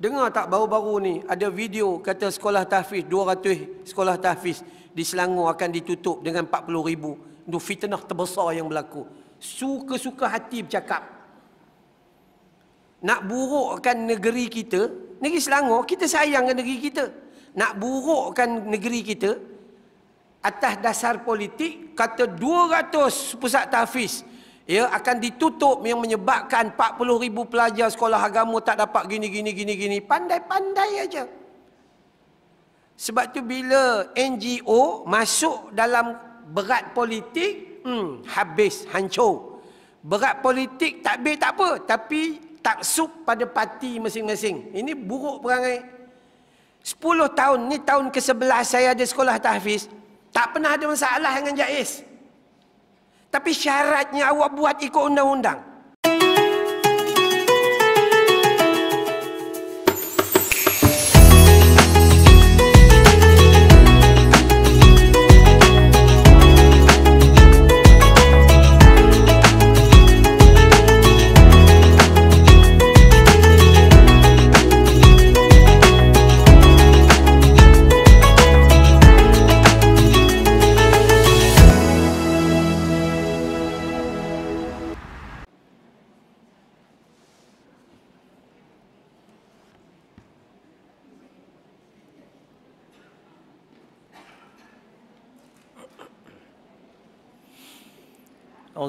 Dengar tak baru-baru ni ada video kata sekolah tahfiz 200 sekolah tahfiz di Selangor akan ditutup dengan 40 ribu. Itu fitnah terbesar yang berlaku. Suka-suka hati bercakap. Nak burukkan negeri kita, negeri Selangor, kita sayangkan negeri kita. Nak burukkan negeri kita, atas dasar politik, kata 200 pusat tahfiz ya akan ditutup yang menyebabkan 40 ribu pelajar sekolah agama tak dapat gini gini gini gini pandai-pandai aja sebab tu bila NGO masuk dalam berat politik hmm, habis hancur berat politik tak takbir tak apa tapi tak taksub pada parti masing-masing ini buruk perangai 10 tahun ni tahun ke-11 saya ada sekolah tahfiz tak pernah ada masalah dengan Jais tapi syaratnya awak buat ikut undang-undang.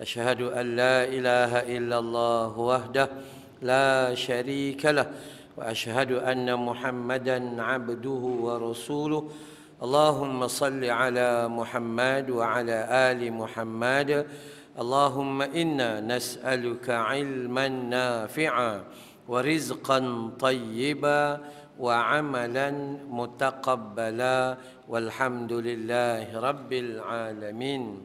أشهد أن لا إله إلا الله وحده لا شريك له وأشهد أن محمدًا عبده ورسوله اللهم صل على محمد وعلى آل محمد اللهم إنا نسألك علمًا نافعًا ورزقًا طيبًا وعملًا متقبلًا والحمد لله رب العالمين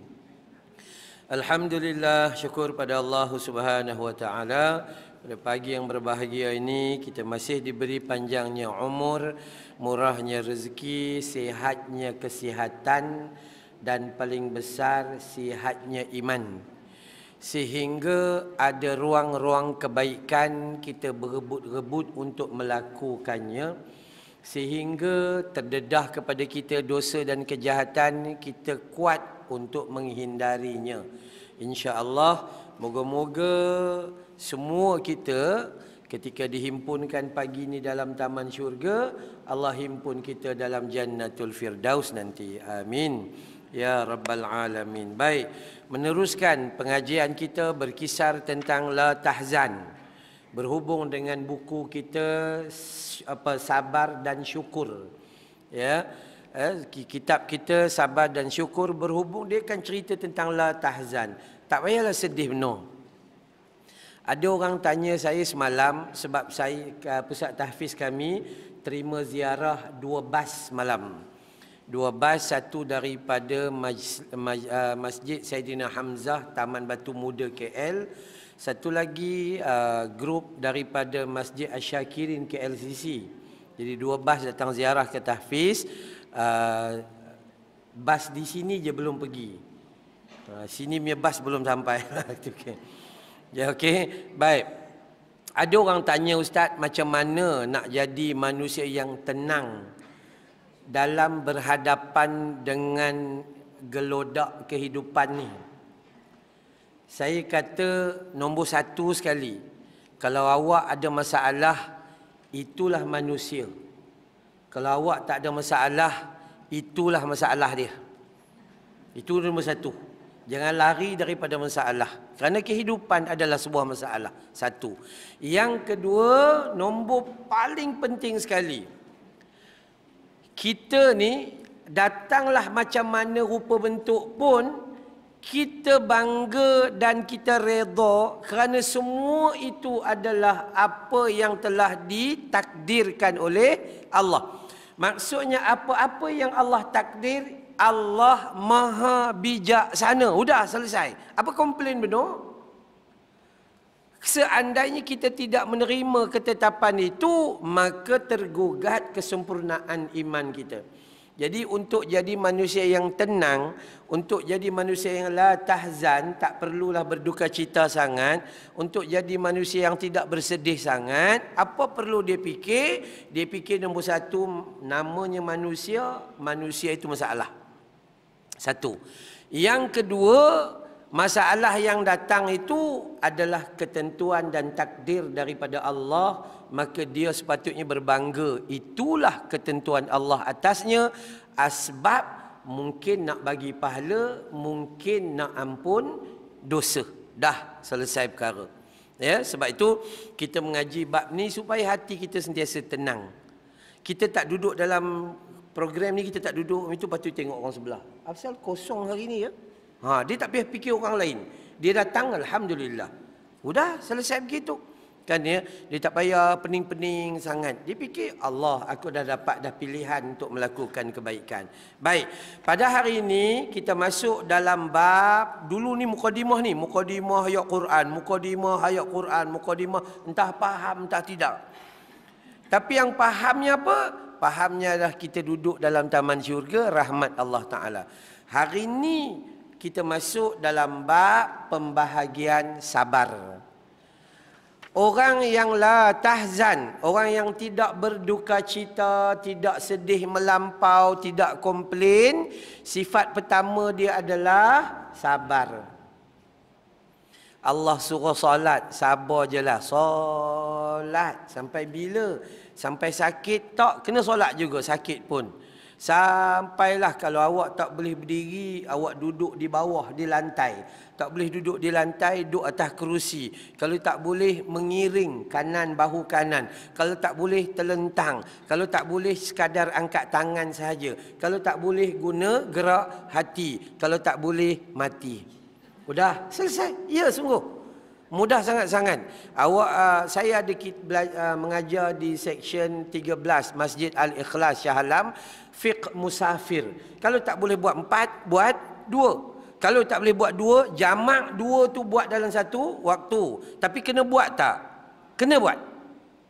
Alhamdulillah syukur pada Allah Subhanahu wa taala pada pagi yang berbahagia ini kita masih diberi panjangnya umur, murahnya rezeki, sihatnya kesihatan dan paling besar sihatnya iman. Sehingga ada ruang-ruang kebaikan kita berebut-rebut untuk melakukannya sehingga terdedah kepada kita dosa dan kejahatan kita kuat untuk menghindarinya. Insya Allah. moga-moga semua kita ketika dihimpunkan pagi ini dalam taman syurga, Allah himpun kita dalam jannatul firdaus nanti. Amin. Ya Rabbal Alamin. Baik, meneruskan pengajian kita berkisar tentang La Tahzan. Berhubung dengan buku kita apa Sabar dan Syukur. Ya. Yeah eh, kitab kita sabar dan syukur berhubung dia kan cerita tentang la tahzan. Tak payahlah sedih no. Ada orang tanya saya semalam sebab saya eh, pusat tahfiz kami terima ziarah dua bas malam. Dua bas satu daripada eh, Masjid Saidina Hamzah Taman Batu Muda KL satu lagi eh, grup daripada Masjid Asyakirin KLCC. Jadi dua bas datang ziarah ke Tahfiz uh, bas di sini je belum pergi. Uh, sini punya bas belum sampai. okay. Ya, okay. Baik. Ada orang tanya Ustaz macam mana nak jadi manusia yang tenang dalam berhadapan dengan gelodak kehidupan ni. Saya kata nombor satu sekali. Kalau awak ada masalah, itulah manusia. Kalau awak tak ada masalah, itulah masalah dia. Itu nombor satu. Jangan lari daripada masalah. Kerana kehidupan adalah sebuah masalah. Satu. Yang kedua, nombor paling penting sekali. Kita ni datanglah macam mana rupa bentuk pun kita bangga dan kita redha kerana semua itu adalah apa yang telah ditakdirkan oleh Allah. Maksudnya apa-apa yang Allah takdir Allah maha bijaksana Udah selesai Apa komplain benar? Seandainya kita tidak menerima ketetapan itu Maka tergugat kesempurnaan iman kita jadi untuk jadi manusia yang tenang, untuk jadi manusia yang la tahzan, tak perlulah berduka cita sangat, untuk jadi manusia yang tidak bersedih sangat, apa perlu dia fikir? Dia fikir nombor satu, namanya manusia, manusia itu masalah. Satu. Yang kedua, Masalah yang datang itu adalah ketentuan dan takdir daripada Allah maka dia sepatutnya berbangga itulah ketentuan Allah atasnya asbab mungkin nak bagi pahala mungkin nak ampun dosa dah selesai perkara ya sebab itu kita mengaji bab ni supaya hati kita sentiasa tenang kita tak duduk dalam program ni kita tak duduk itu patut tengok orang sebelah asal kosong hari ni ya Ha, dia tak payah fikir orang lain. Dia datang alhamdulillah. Sudah selesai begitu. Kan ya, dia tak payah pening-pening sangat. Dia fikir Allah aku dah dapat dah pilihan untuk melakukan kebaikan. Baik. Pada hari ini kita masuk dalam bab dulu ni mukadimah ni, mukadimah ayat Quran, mukadimah ayat Quran, mukadimah entah faham entah tidak. Tapi yang fahamnya apa? Fahamnya adalah kita duduk dalam taman syurga rahmat Allah Taala. Hari ini kita masuk dalam bab pembahagian sabar. Orang yang la tahzan, orang yang tidak berduka cita, tidak sedih melampau, tidak komplain, sifat pertama dia adalah sabar. Allah suruh solat, sabar je lah. Solat sampai bila? Sampai sakit tak? Kena solat juga sakit pun. Sampailah kalau awak tak boleh berdiri, awak duduk di bawah, di lantai. Tak boleh duduk di lantai, duduk atas kerusi. Kalau tak boleh, mengiring kanan bahu kanan. Kalau tak boleh, terlentang. Kalau tak boleh, sekadar angkat tangan sahaja. Kalau tak boleh, guna gerak hati. Kalau tak boleh, mati. Sudah selesai. Ya, sungguh mudah sangat-sangat. Awak uh, saya ada uh, mengajar di section 13 Masjid Al-Ikhlas Shah Alam fiqh musafir. Kalau tak boleh buat empat, buat dua. Kalau tak boleh buat dua, jamak dua tu buat dalam satu waktu. Tapi kena buat tak? Kena buat.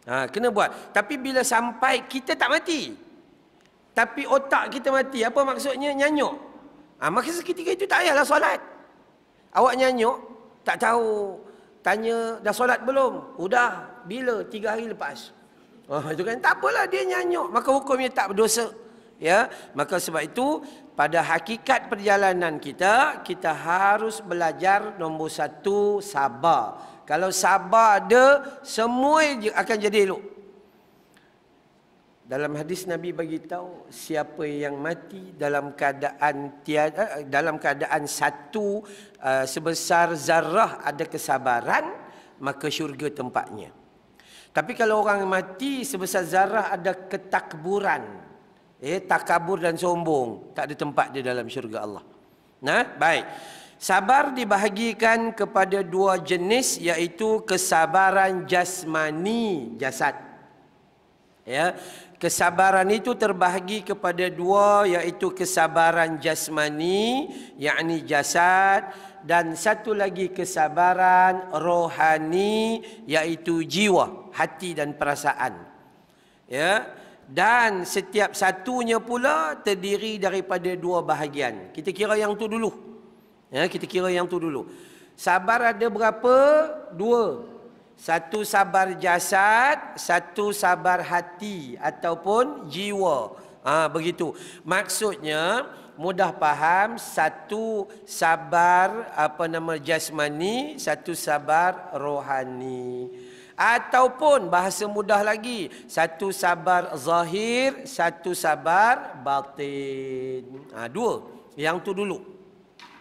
Ha, kena buat. Tapi bila sampai kita tak mati. Tapi otak kita mati. Apa maksudnya? Nyanyuk. Ha, maka seketika itu tak payahlah solat. Awak nyanyuk, tak tahu tanya dah solat belum? Udah. Bila? Tiga hari lepas. Oh, itu kan tak apalah dia nyanyuk maka hukumnya tak berdosa. Ya, maka sebab itu pada hakikat perjalanan kita kita harus belajar nombor satu sabar. Kalau sabar ada semua akan jadi elok dalam hadis Nabi bagi tahu siapa yang mati dalam keadaan tiada eh, dalam keadaan satu uh, sebesar zarah ada kesabaran maka syurga tempatnya. Tapi kalau orang mati sebesar zarah ada ketakburan eh takabur dan sombong tak ada tempat dia dalam syurga Allah. Nah, baik. Sabar dibahagikan kepada dua jenis yaitu kesabaran jasmani jasad ya kesabaran itu terbahagi kepada dua iaitu kesabaran jasmani yakni jasad dan satu lagi kesabaran rohani yaitu jiwa hati dan perasaan ya dan setiap satunya pula terdiri daripada dua bahagian kita kira yang tu dulu ya kita kira yang tu dulu sabar ada berapa dua satu sabar jasad, satu sabar hati ataupun jiwa. ha, begitu. Maksudnya mudah faham satu sabar apa nama jasmani, satu sabar rohani. Ataupun bahasa mudah lagi, satu sabar zahir, satu sabar batin. Ah ha, dua. Yang tu dulu.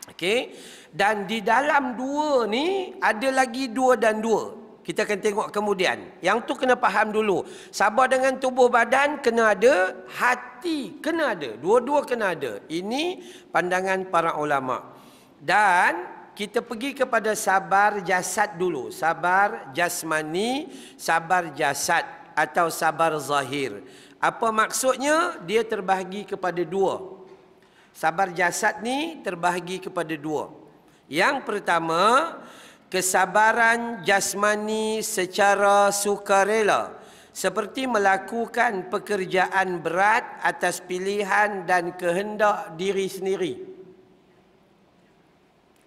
okay. Dan di dalam dua ni ada lagi dua dan dua. Kita akan tengok kemudian. Yang tu kena faham dulu. Sabar dengan tubuh badan kena ada, hati kena ada. Dua-dua kena ada. Ini pandangan para ulama. Dan kita pergi kepada sabar jasad dulu. Sabar jasmani, sabar jasad atau sabar zahir. Apa maksudnya? Dia terbahagi kepada dua. Sabar jasad ni terbahagi kepada dua. Yang pertama, kesabaran jasmani secara sukarela seperti melakukan pekerjaan berat atas pilihan dan kehendak diri sendiri.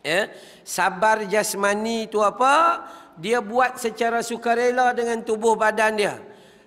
Ya, sabar jasmani itu apa? Dia buat secara sukarela dengan tubuh badan dia.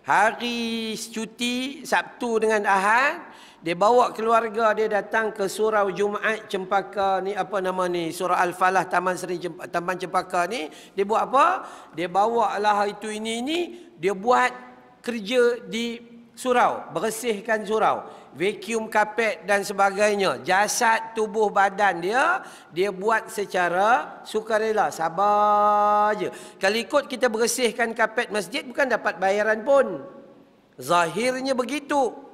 Hari cuti Sabtu dengan Ahad dia bawa keluarga dia datang ke surau Jumaat Cempaka ni apa nama ni surau Al-Falah Taman Seri Cempaka, Taman Cempaka ni dia buat apa? Dia bawa lah itu ini ini dia buat kerja di surau, bersihkan surau, vacuum carpet dan sebagainya. Jasad tubuh badan dia dia buat secara sukarela, sabar aje. Kalau ikut kita bersihkan carpet masjid bukan dapat bayaran pun. Zahirnya begitu.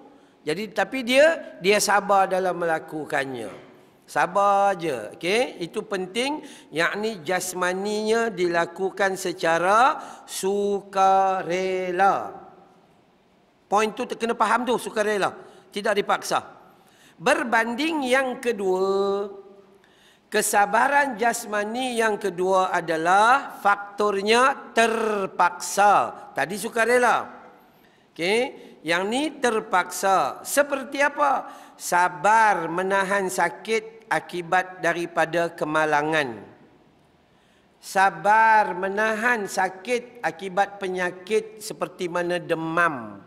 Jadi tapi dia dia sabar dalam melakukannya. Sabar aja, okey? Itu penting yakni jasmaninya dilakukan secara sukarela. Poin tu kena faham tu sukarela. Tidak dipaksa. Berbanding yang kedua, kesabaran jasmani yang kedua adalah faktornya terpaksa. Tadi sukarela. Okey? Yang ni terpaksa. Seperti apa? Sabar menahan sakit akibat daripada kemalangan. Sabar menahan sakit akibat penyakit seperti mana demam.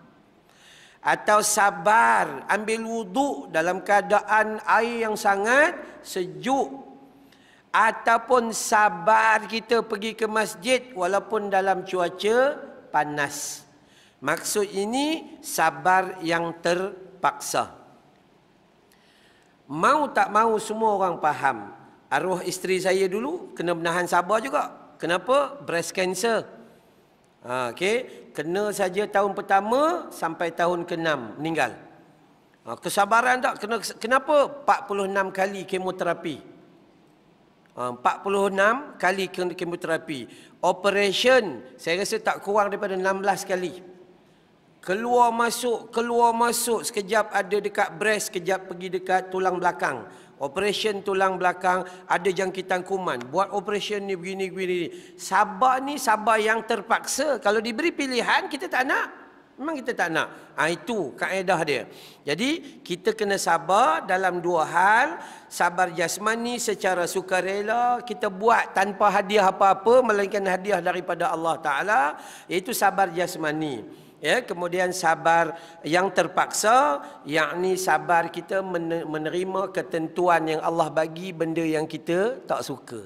Atau sabar ambil wudhu dalam keadaan air yang sangat sejuk. Ataupun sabar kita pergi ke masjid walaupun dalam cuaca panas. Panas. Maksud ini sabar yang terpaksa. Mau tak mau semua orang faham. Arwah isteri saya dulu kena menahan sabar juga. Kenapa? Breast cancer. Ha, okay. Kena saja tahun pertama sampai tahun ke-6 meninggal. Ha, kesabaran tak? Kena, kenapa? 46 kali kemoterapi. Ha, 46 kali kemoterapi. Operation saya rasa tak kurang daripada 16 kali. Kemoterapi. Keluar masuk, keluar masuk sekejap ada dekat breast, sekejap pergi dekat tulang belakang. Operation tulang belakang, ada jangkitan kuman. Buat operation ni begini, begini. Sabar ni sabar yang terpaksa. Kalau diberi pilihan, kita tak nak. Memang kita tak nak. Ha, itu kaedah dia. Jadi, kita kena sabar dalam dua hal. Sabar jasmani secara sukarela. Kita buat tanpa hadiah apa-apa, melainkan hadiah daripada Allah Ta'ala. Iaitu Sabar jasmani ya kemudian sabar yang terpaksa yakni sabar kita menerima ketentuan yang Allah bagi benda yang kita tak suka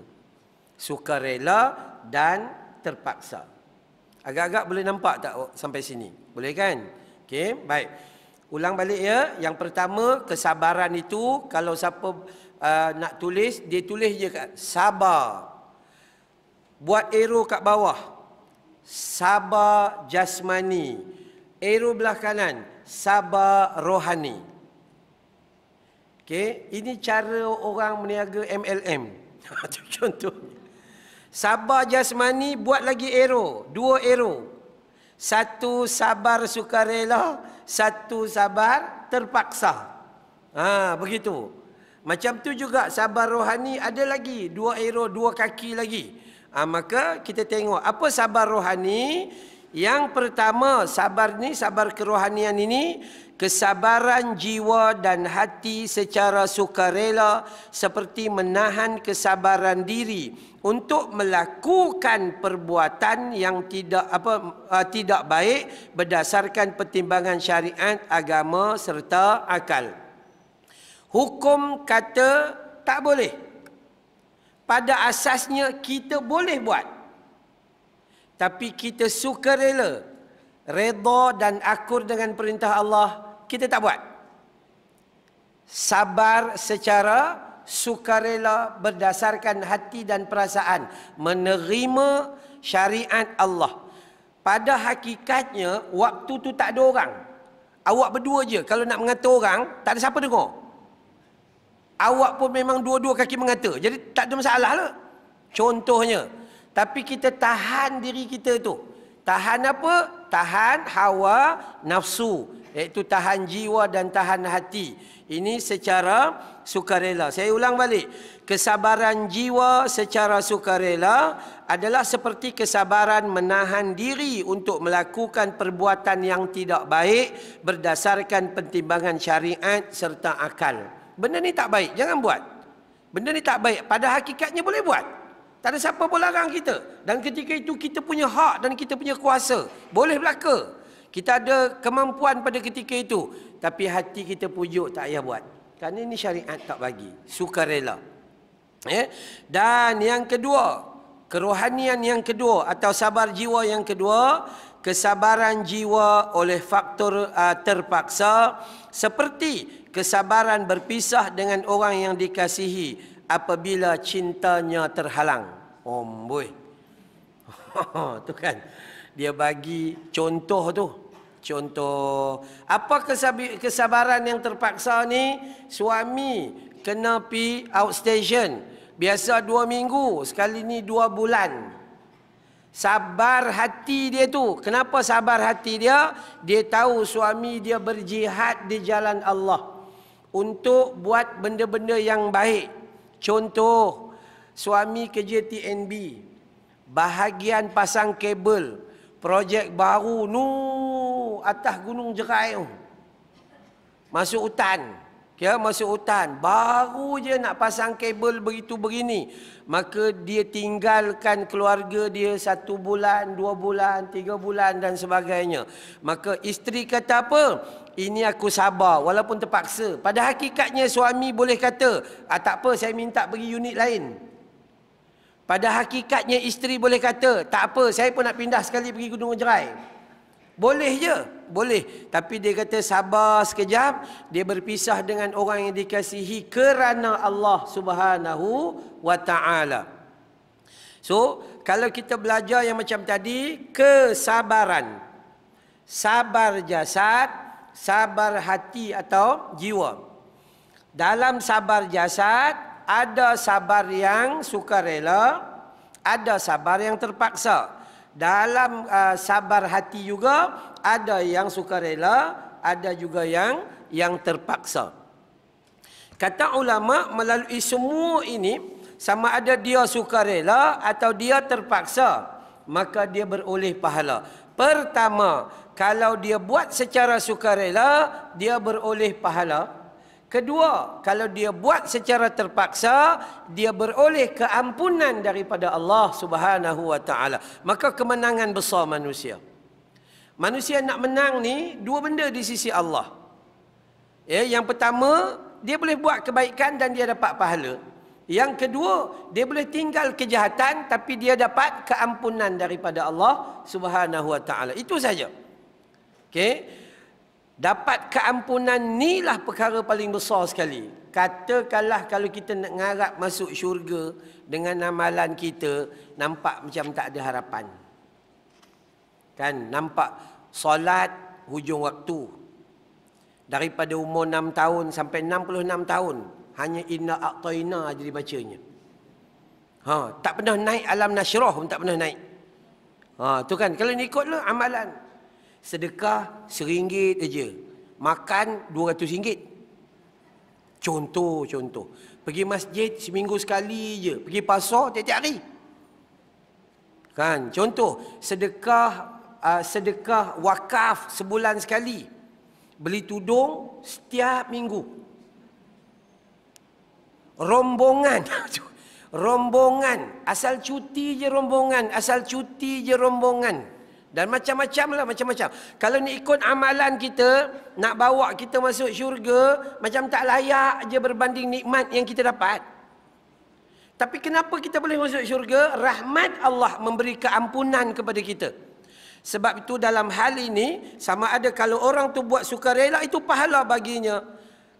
suka rela dan terpaksa agak-agak boleh nampak tak oh, sampai sini boleh kan okey baik ulang balik ya yang pertama kesabaran itu kalau siapa uh, nak tulis dia tulis je kat sabar buat arrow kat bawah sabar jasmani. Aero belah kanan, sabar rohani. Okay, ini cara orang meniaga MLM. Contoh. Sabar jasmani buat lagi aero, dua aero. Satu sabar sukarela, satu sabar terpaksa. Ha, begitu. Macam tu juga sabar rohani ada lagi, dua aero, dua kaki lagi ha, maka kita tengok apa sabar rohani yang pertama sabar ni sabar kerohanian ini kesabaran jiwa dan hati secara sukarela seperti menahan kesabaran diri untuk melakukan perbuatan yang tidak apa uh, tidak baik berdasarkan pertimbangan syariat agama serta akal hukum kata tak boleh pada asasnya kita boleh buat tapi kita suka rela redha dan akur dengan perintah Allah kita tak buat sabar secara sukarela berdasarkan hati dan perasaan menerima syariat Allah pada hakikatnya waktu tu tak ada orang awak berdua je kalau nak mengata orang tak ada siapa dengar awak pun memang dua-dua kaki mengata. Jadi tak ada masalah lah. Contohnya. Tapi kita tahan diri kita tu. Tahan apa? Tahan hawa nafsu. Iaitu tahan jiwa dan tahan hati. Ini secara sukarela. Saya ulang balik. Kesabaran jiwa secara sukarela adalah seperti kesabaran menahan diri untuk melakukan perbuatan yang tidak baik berdasarkan pertimbangan syariat serta akal. Benda ni tak baik, jangan buat. Benda ni tak baik, pada hakikatnya boleh buat. Tak ada siapa pun larang kita. Dan ketika itu kita punya hak dan kita punya kuasa. Boleh berlaku. Kita ada kemampuan pada ketika itu. Tapi hati kita pujuk tak payah buat. Kerana ini syariat tak bagi. Sukarela. Eh? Dan yang kedua. Kerohanian yang kedua. Atau sabar jiwa yang kedua. Kesabaran jiwa oleh faktor uh, terpaksa. Seperti kesabaran berpisah dengan orang yang dikasihi apabila cintanya terhalang. Om boy, tu kan. Dia bagi contoh tu. Contoh apa kesabaran yang terpaksa ni suami kena pi outstation. Biasa dua minggu, sekali ni dua bulan. Sabar hati dia tu. Kenapa sabar hati dia? Dia tahu suami dia berjihad di jalan Allah untuk buat benda-benda yang baik. Contoh, suami kerja TNB, bahagian pasang kabel, projek baru, nu atas gunung jerai, masuk hutan. Masuk hutan. Ya masuk hutan baru je nak pasang kabel begitu begini maka dia tinggalkan keluarga dia satu bulan dua bulan tiga bulan dan sebagainya maka isteri kata apa ini aku sabar walaupun terpaksa pada hakikatnya suami boleh kata ah, tak apa saya minta pergi unit lain pada hakikatnya isteri boleh kata tak apa saya pun nak pindah sekali pergi gunung jerai boleh je boleh tapi dia kata sabar sekejap dia berpisah dengan orang yang dikasihi kerana Allah Subhanahu wa taala so kalau kita belajar yang macam tadi kesabaran sabar jasad sabar hati atau jiwa dalam sabar jasad ada sabar yang sukarela ada sabar yang terpaksa dalam uh, sabar hati juga ada yang suka rela, ada juga yang yang terpaksa kata ulama melalui semua ini sama ada dia suka rela atau dia terpaksa maka dia beroleh pahala pertama kalau dia buat secara suka rela dia beroleh pahala Kedua, kalau dia buat secara terpaksa, dia beroleh keampunan daripada Allah Subhanahu wa taala. Maka kemenangan besar manusia. Manusia nak menang ni dua benda di sisi Allah. Ya, yang pertama, dia boleh buat kebaikan dan dia dapat pahala. Yang kedua, dia boleh tinggal kejahatan tapi dia dapat keampunan daripada Allah Subhanahu wa taala. Itu saja. Okey. Dapat keampunan ni lah perkara paling besar sekali. Katakanlah kalau kita nak ngarap masuk syurga dengan amalan kita, nampak macam tak ada harapan. Kan? Nampak solat hujung waktu. Daripada umur 6 tahun sampai 66 tahun, hanya inna aqtaina je dibacanya. Ha, tak pernah naik alam nasyrah pun tak pernah naik. Ha, tu kan kalau ni ikutlah amalan sedekah seringgit aja makan dua ratus ringgit contoh contoh pergi masjid seminggu sekali aja, pergi pasar tiap-tiap hari kan contoh sedekah uh, sedekah wakaf sebulan sekali beli tudung setiap minggu rombongan rombongan asal cuti je rombongan asal cuti je rombongan dan macam-macam lah macam-macam. Kalau ni ikut amalan kita, nak bawa kita masuk syurga, macam tak layak je berbanding nikmat yang kita dapat. Tapi kenapa kita boleh masuk syurga? Rahmat Allah memberi keampunan kepada kita. Sebab itu dalam hal ini, sama ada kalau orang tu buat sukarela, itu pahala baginya.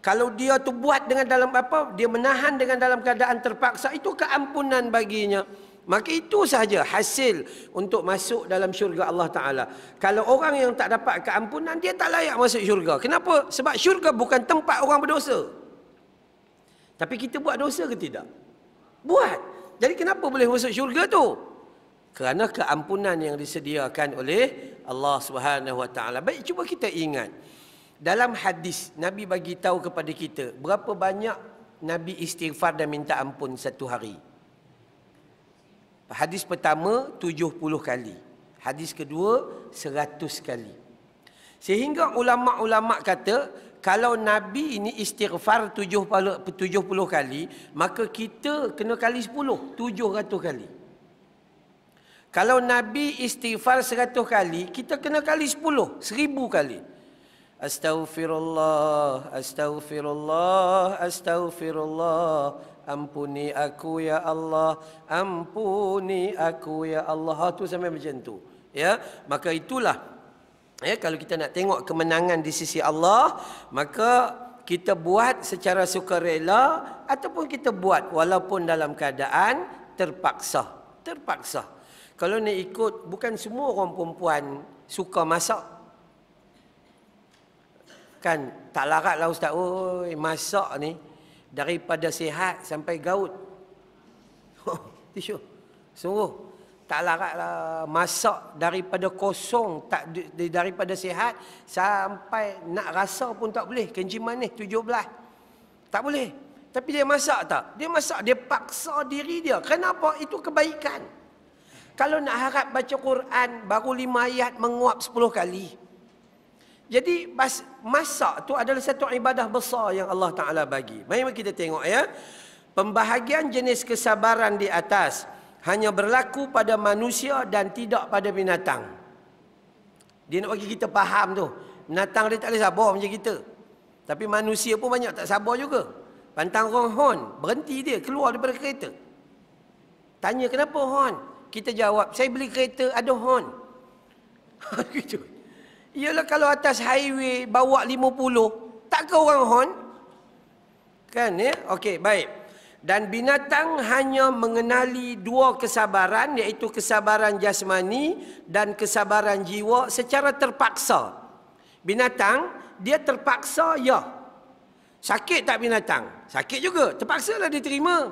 Kalau dia tu buat dengan dalam apa, dia menahan dengan dalam keadaan terpaksa, itu keampunan Baginya. Maka itu sahaja hasil untuk masuk dalam syurga Allah Ta'ala. Kalau orang yang tak dapat keampunan, dia tak layak masuk syurga. Kenapa? Sebab syurga bukan tempat orang berdosa. Tapi kita buat dosa ke tidak? Buat. Jadi kenapa boleh masuk syurga tu? Kerana keampunan yang disediakan oleh Allah Subhanahu Wa Taala. Baik, cuba kita ingat. Dalam hadis, Nabi bagi tahu kepada kita, berapa banyak Nabi istighfar dan minta ampun satu hari. Hadis pertama 70 kali. Hadis kedua 100 kali. Sehingga ulama-ulama kata kalau Nabi ini istighfar 70, 70 kali, maka kita kena kali 10, 700 kali. Kalau Nabi istighfar 100 kali, kita kena kali 10, 1000 kali. Astaghfirullah, astaghfirullah, astaghfirullah. Ampuni aku ya Allah Ampuni aku ya Allah ha, tu sampai macam tu ya? Maka itulah ya, Kalau kita nak tengok kemenangan di sisi Allah Maka kita buat secara sukarela Ataupun kita buat walaupun dalam keadaan terpaksa Terpaksa Kalau ni ikut bukan semua orang perempuan suka masak Kan tak larat lah ustaz Oi, Masak ni daripada sihat sampai gaut. Oh, Itu syuh. Sungguh. Tak larat lah. Masak daripada kosong. tak Daripada sihat. Sampai nak rasa pun tak boleh. Kencing manis tujuh belah. Tak boleh. Tapi dia masak tak? Dia masak. Dia paksa diri dia. Kenapa? Itu kebaikan. Kalau nak harap baca Quran. Baru lima ayat menguap sepuluh kali. Jadi masak tu adalah satu ibadah besar yang Allah Ta'ala bagi. Mari kita tengok ya. Pembahagian jenis kesabaran di atas hanya berlaku pada manusia dan tidak pada binatang. Dia nak bagi kita faham tu. Binatang dia tak boleh sabar macam kita. Tapi manusia pun banyak tak sabar juga. Pantang orang hon, berhenti dia, keluar daripada kereta. Tanya kenapa hon? Kita jawab, saya beli kereta ada hon. Ialah kalau atas highway bawa 50, tak ke orang hon? Kan ya? Okey, baik. Dan binatang hanya mengenali dua kesabaran iaitu kesabaran jasmani dan kesabaran jiwa secara terpaksa. Binatang dia terpaksa ya. Sakit tak binatang? Sakit juga. Terpaksalah dia terima.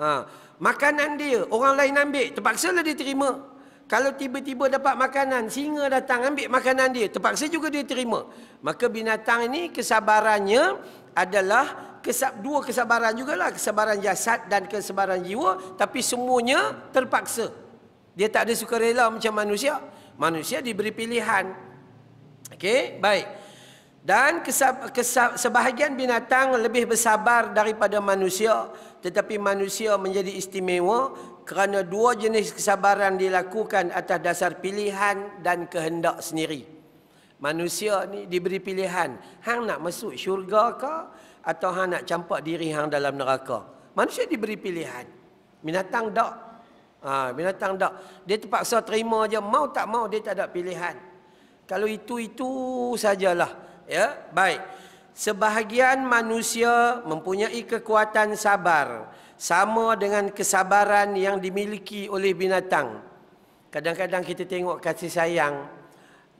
Ha. Makanan dia orang lain ambil. Terpaksalah dia terima. Kalau tiba-tiba dapat makanan, singa datang ambil makanan dia, terpaksa juga dia terima. Maka binatang ini kesabarannya adalah kesab, dua kesabaran juga lah kesabaran jasad dan kesabaran jiwa, tapi semuanya terpaksa. Dia tak ada sukarela macam manusia. Manusia diberi pilihan. Okey, baik. Dan kesab, kesab, sebahagian binatang lebih bersabar daripada manusia, tetapi manusia menjadi istimewa kerana dua jenis kesabaran dilakukan atas dasar pilihan dan kehendak sendiri. Manusia ni diberi pilihan. Hang nak masuk syurga ke atau hang nak campak diri hang dalam neraka. Manusia diberi pilihan. Binatang tak. Ha, binatang tak. Dia terpaksa terima aja. Mau tak mau dia tak ada pilihan. Kalau itu-itu sajalah. Ya, baik. Sebahagian manusia mempunyai kekuatan sabar sama dengan kesabaran yang dimiliki oleh binatang. Kadang-kadang kita tengok kasih sayang,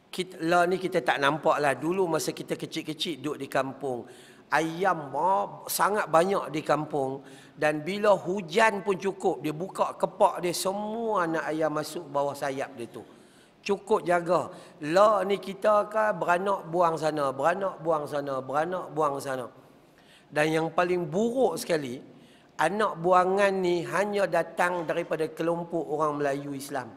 kita, lah ni kita tak nampak lah. Dulu masa kita kecil-kecil duduk di kampung, ayam mah, sangat banyak di kampung. Dan bila hujan pun cukup, dia buka kepak dia, semua anak ayam masuk bawah sayap dia tu. Cukup jaga. Lah ni kita kan beranak buang sana, beranak buang sana, beranak buang sana. Dan yang paling buruk sekali, anak buangan ni hanya datang daripada kelompok orang Melayu Islam.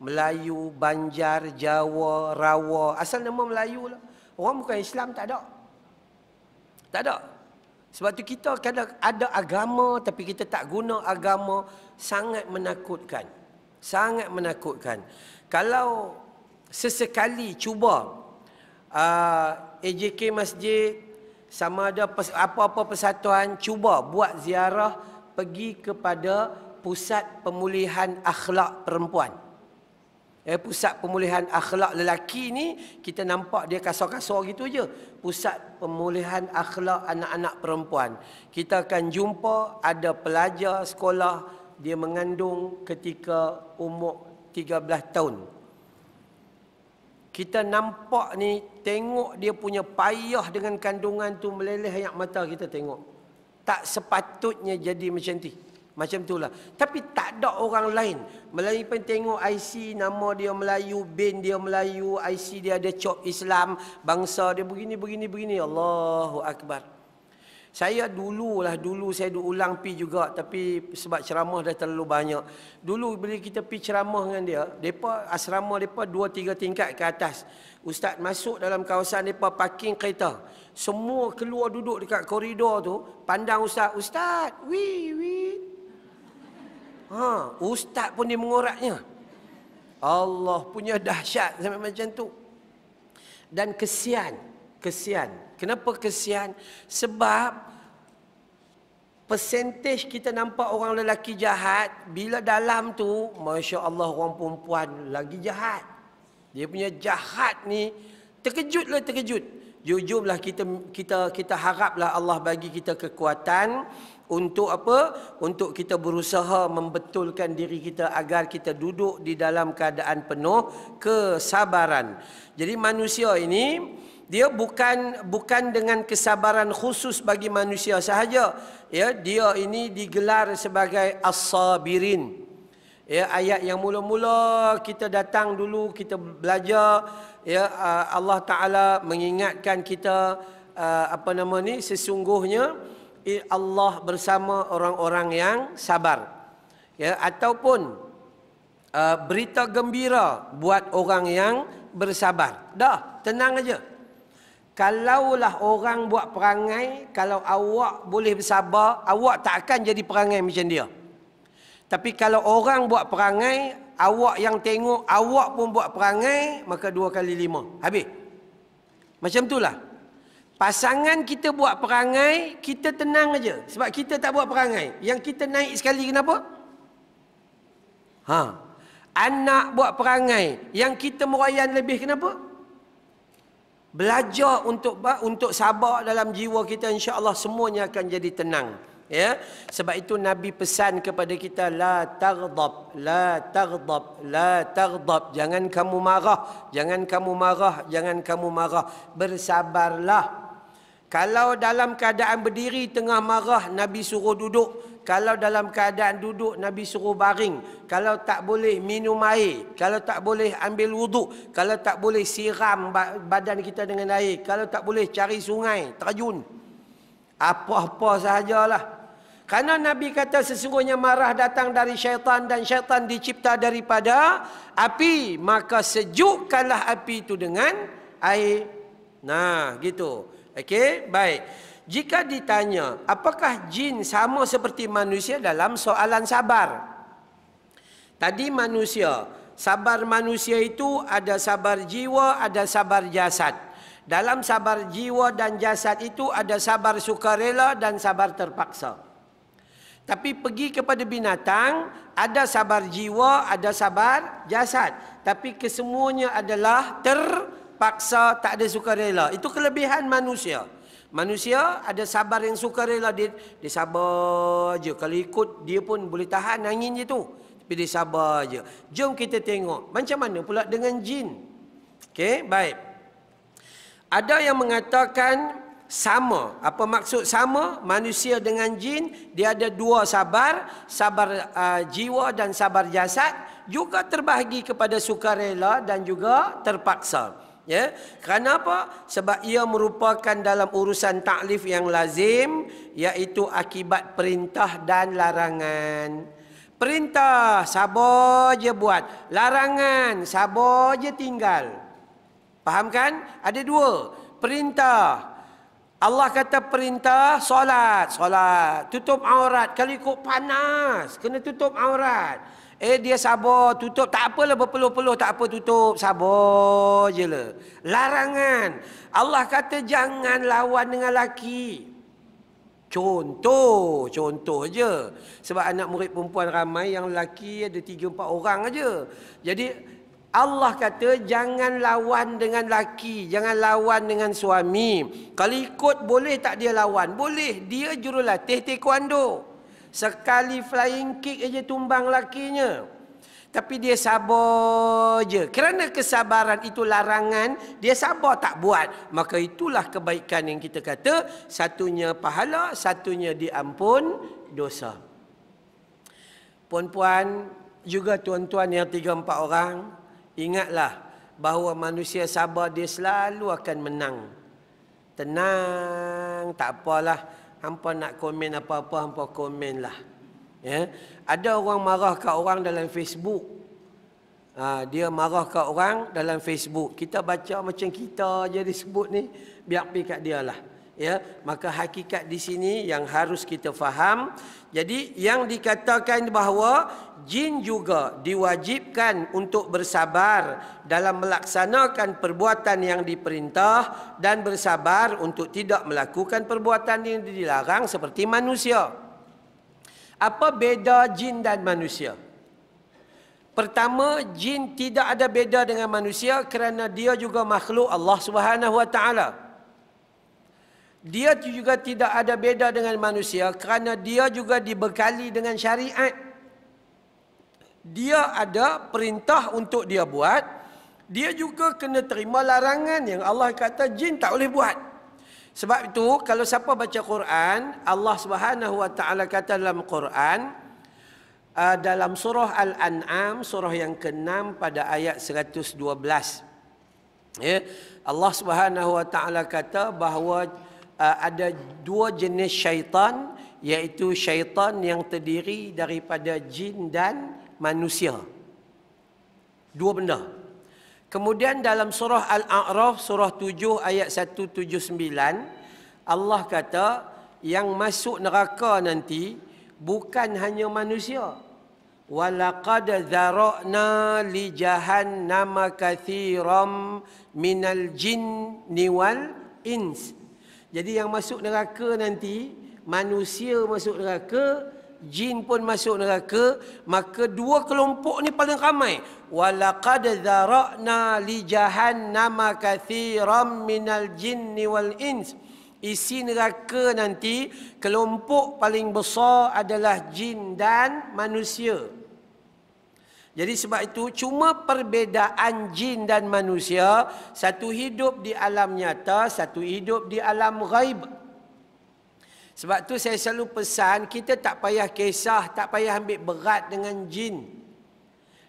Melayu, Banjar, Jawa, Rawa, asal nama Melayu lah. Orang bukan Islam tak ada. Tak ada. Sebab tu kita kadang ada agama tapi kita tak guna agama sangat menakutkan. Sangat menakutkan. Kalau sesekali cuba uh, ah, AJK Masjid sama ada apa-apa persatuan cuba buat ziarah pergi kepada pusat pemulihan akhlak perempuan. Eh, pusat pemulihan akhlak lelaki ni kita nampak dia kasar-kasar gitu je. Pusat pemulihan akhlak anak-anak perempuan. Kita akan jumpa ada pelajar sekolah dia mengandung ketika umur 13 tahun kita nampak ni tengok dia punya payah dengan kandungan tu meleleh ayat mata kita tengok tak sepatutnya jadi macam tu macam itulah tapi tak ada orang lain melalui pun tengok IC nama dia Melayu bin dia Melayu IC dia ada cop Islam bangsa dia begini begini begini Allahu akbar saya dululah, dulu saya ulang pi juga tapi sebab ceramah dah terlalu banyak. Dulu bila kita pi ceramah dengan dia, depa asrama depa 2 3 tingkat ke atas. Ustaz masuk dalam kawasan depa parking kereta. Semua keluar duduk dekat koridor tu, pandang ustaz, ustaz, wi wi. Ha, ustaz pun dia mengoraknya. Allah punya dahsyat sampai macam tu. Dan kesian, kesian Kenapa kesian? Sebab persentage kita nampak orang lelaki jahat bila dalam tu masya Allah orang perempuan lagi jahat dia punya jahat ni terkejut lah terkejut lah kita kita kita lah Allah bagi kita kekuatan untuk apa untuk kita berusaha membetulkan diri kita agar kita duduk di dalam keadaan penuh kesabaran jadi manusia ini dia bukan bukan dengan kesabaran khusus bagi manusia sahaja ya dia ini digelar sebagai as-sabirin ya ayat yang mula-mula kita datang dulu kita belajar ya ah, Allah taala mengingatkan kita ah, apa nama ni sesungguhnya Allah bersama orang-orang yang sabar ya ataupun ah, berita gembira buat orang yang bersabar dah tenang aja Kalaulah orang buat perangai, kalau awak boleh bersabar, awak tak akan jadi perangai macam dia. Tapi kalau orang buat perangai, awak yang tengok, awak pun buat perangai, maka dua kali lima. Habis. Macam itulah. Pasangan kita buat perangai, kita tenang aja. Sebab kita tak buat perangai. Yang kita naik sekali kenapa? Ha. Anak buat perangai. Yang kita merayan lebih kenapa? Kenapa? belajar untuk untuk sabar dalam jiwa kita insya-Allah semuanya akan jadi tenang ya sebab itu nabi pesan kepada kita la taghdab la taghdab la taghdab jangan kamu marah jangan kamu marah jangan kamu marah bersabarlah kalau dalam keadaan berdiri tengah marah nabi suruh duduk kalau dalam keadaan duduk Nabi suruh baring, kalau tak boleh minum air, kalau tak boleh ambil wuduk, kalau tak boleh siram badan kita dengan air, kalau tak boleh cari sungai, terjun. Apa-apa sajalah. Karena Nabi kata sesungguhnya marah datang dari syaitan dan syaitan dicipta daripada api, maka sejukkanlah api itu dengan air. Nah, gitu. Okey, baik. Jika ditanya, apakah jin sama seperti manusia dalam soalan sabar? Tadi manusia, sabar manusia itu ada sabar jiwa, ada sabar jasad. Dalam sabar jiwa dan jasad itu ada sabar sukarela dan sabar terpaksa. Tapi pergi kepada binatang, ada sabar jiwa, ada sabar jasad. Tapi kesemuanya adalah terpaksa, tak ada sukarela. Itu kelebihan manusia. Manusia ada sabar yang suka rela dia, dia sabar aje. Kalau ikut dia pun boleh tahan angin dia tu. Tapi dia sabar aje. Jom kita tengok macam mana pula dengan jin. Okey, baik. Ada yang mengatakan sama. Apa maksud sama? Manusia dengan jin dia ada dua sabar, sabar uh, jiwa dan sabar jasad juga terbahagi kepada sukarela dan juga terpaksa ya kerana apa sebab ia merupakan dalam urusan taklif yang lazim iaitu akibat perintah dan larangan perintah sabo je buat larangan sabo je tinggal faham kan ada dua perintah Allah kata perintah solat solat tutup aurat kalau ikut panas kena tutup aurat Eh dia sabar tutup tak apalah berpeluh-peluh tak apa tutup sabar je lah. Larangan. Allah kata jangan lawan dengan laki. Contoh, contoh je. Sebab anak murid perempuan ramai yang laki ada tiga empat orang aja. Jadi Allah kata jangan lawan dengan laki, jangan lawan dengan suami. Kalau ikut boleh tak dia lawan? Boleh. Dia jurulatih taekwondo. Taekwondo. Sekali flying kick aja tumbang lakinya. Tapi dia sabar je. Kerana kesabaran itu larangan, dia sabar tak buat. Maka itulah kebaikan yang kita kata, satunya pahala, satunya diampun dosa. Puan-puan, juga tuan-tuan yang tiga empat orang, ingatlah bahawa manusia sabar dia selalu akan menang. Tenang, tak apalah hampa nak komen apa-apa hampa komen lah ya ada orang marah kat orang dalam Facebook ha, dia marah kat orang dalam Facebook kita baca macam kita je disebut ni biar pi kat dia lah ya maka hakikat di sini yang harus kita faham jadi yang dikatakan bahawa jin juga diwajibkan untuk bersabar dalam melaksanakan perbuatan yang diperintah dan bersabar untuk tidak melakukan perbuatan yang dilarang seperti manusia apa beda jin dan manusia Pertama, jin tidak ada beda dengan manusia kerana dia juga makhluk Allah Subhanahu Wa Taala dia juga tidak ada beda dengan manusia kerana dia juga dibekali dengan syariat dia ada perintah untuk dia buat dia juga kena terima larangan yang Allah kata jin tak boleh buat sebab itu kalau siapa baca Quran Allah Subhanahu wa taala kata dalam Quran uh, dalam surah Al-An'am surah yang ke-6 pada ayat 112 ya yeah. Allah Subhanahu wa taala kata bahawa Eh, ada dua jenis syaitan iaitu syaitan yang terdiri daripada jin dan manusia. Dua benda. Kemudian dalam surah Al-A'raf surah 7 ayat 179 Allah kata yang masuk neraka nanti bukan hanya manusia. Walaqad zara'na li jahannama katsiran minal jinni wal ins. Jadi yang masuk neraka nanti Manusia masuk neraka Jin pun masuk neraka Maka dua kelompok ni paling ramai Walakad zara'na li jahannama kathiram minal jinni wal ins Isi neraka nanti Kelompok paling besar adalah jin dan Manusia jadi sebab itu cuma perbezaan jin dan manusia satu hidup di alam nyata, satu hidup di alam ghaib. Sebab tu saya selalu pesan kita tak payah kisah, tak payah ambil berat dengan jin.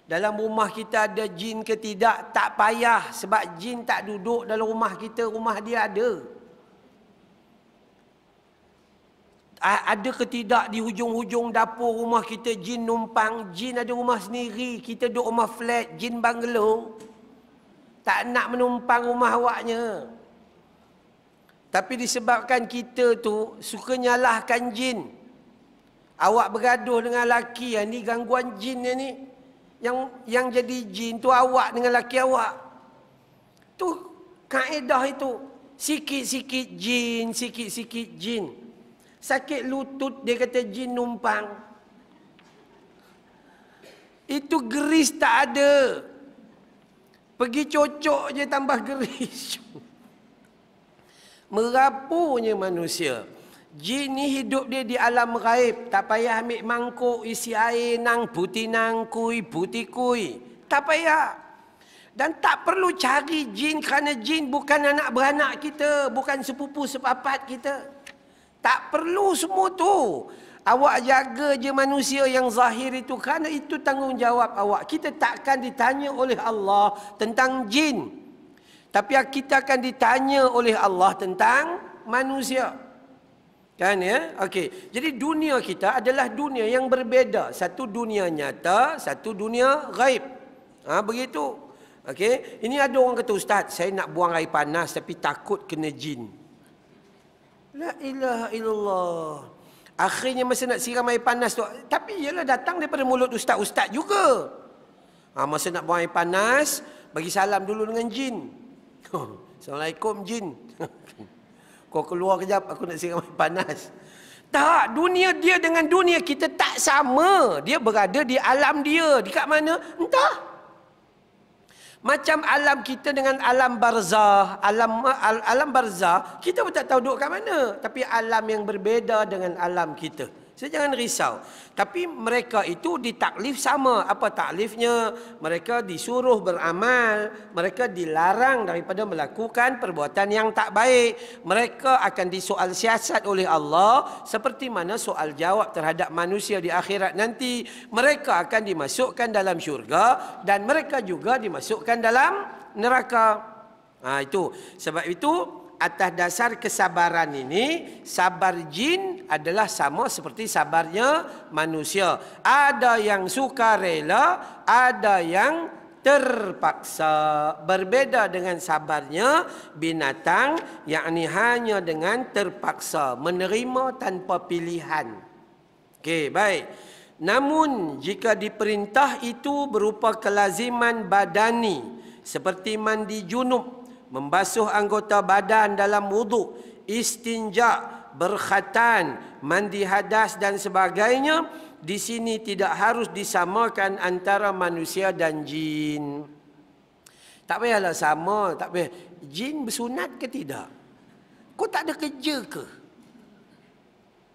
Dalam rumah kita ada jin ke tidak tak payah sebab jin tak duduk dalam rumah kita, rumah dia ada. ada ketidak tidak di hujung-hujung dapur rumah kita jin numpang, jin ada rumah sendiri, kita duduk rumah flat, jin banglo. Tak nak menumpang rumah awaknya. Tapi disebabkan kita tu suka nyalahkan jin. Awak bergaduh dengan laki yang ni gangguan jin yang ni. Yang yang jadi jin tu awak dengan laki awak. Tu kaedah itu. Sikit-sikit jin, sikit-sikit jin. Sikit-sikit jin. Sakit lutut dia kata jin numpang. Itu geris tak ada. Pergi cocok je tambah geris. Merapunya manusia. Jin ni hidup dia di alam raib. Tak payah ambil mangkuk isi air nang putih nang kui putih kui. Tak payah. Dan tak perlu cari jin kerana jin bukan anak beranak kita. Bukan sepupu sepapat kita. Kita. Tak perlu semua tu. Awak jaga je manusia yang zahir itu kerana itu tanggungjawab awak. Kita takkan ditanya oleh Allah tentang jin. Tapi kita akan ditanya oleh Allah tentang manusia. Kan ya? Okey. Jadi dunia kita adalah dunia yang berbeza. Satu dunia nyata, satu dunia gaib. Ah ha, begitu. Okey. Ini ada orang kata, "Ustaz, saya nak buang air panas tapi takut kena jin." La ilaha illallah. Akhirnya masa nak siram air panas tu. Tapi ialah datang daripada mulut ustaz-ustaz juga. Ha, masa nak buang air panas, bagi salam dulu dengan jin. Assalamualaikum jin. Kau keluar kejap, aku nak siram air panas. Tak, dunia dia dengan dunia kita tak sama. Dia berada di alam dia. di kat mana? Entah. Macam alam kita dengan alam barzah, alam al, alam barzah, kita pun tak tahu duduk kat mana. Tapi alam yang berbeza dengan alam kita. So jangan risau. Tapi mereka itu ditaklif sama. Apa taklifnya? Mereka disuruh beramal. Mereka dilarang daripada melakukan perbuatan yang tak baik. Mereka akan disoal siasat oleh Allah. Seperti mana soal jawab terhadap manusia di akhirat nanti. Mereka akan dimasukkan dalam syurga. Dan mereka juga dimasukkan dalam neraka. Ha, itu. Sebab itu atas dasar kesabaran ini sabar jin adalah sama seperti sabarnya manusia ada yang suka rela ada yang terpaksa Berbeza dengan sabarnya binatang yang ini hanya dengan terpaksa menerima tanpa pilihan Okay, baik namun jika diperintah itu berupa kelaziman badani seperti mandi junub membasuh anggota badan dalam wuduk, istinja, berkhatan, mandi hadas dan sebagainya di sini tidak harus disamakan antara manusia dan jin. Tak payahlah sama, tak payah. Jin bersunat ke tidak? Kau tak ada kerja ke?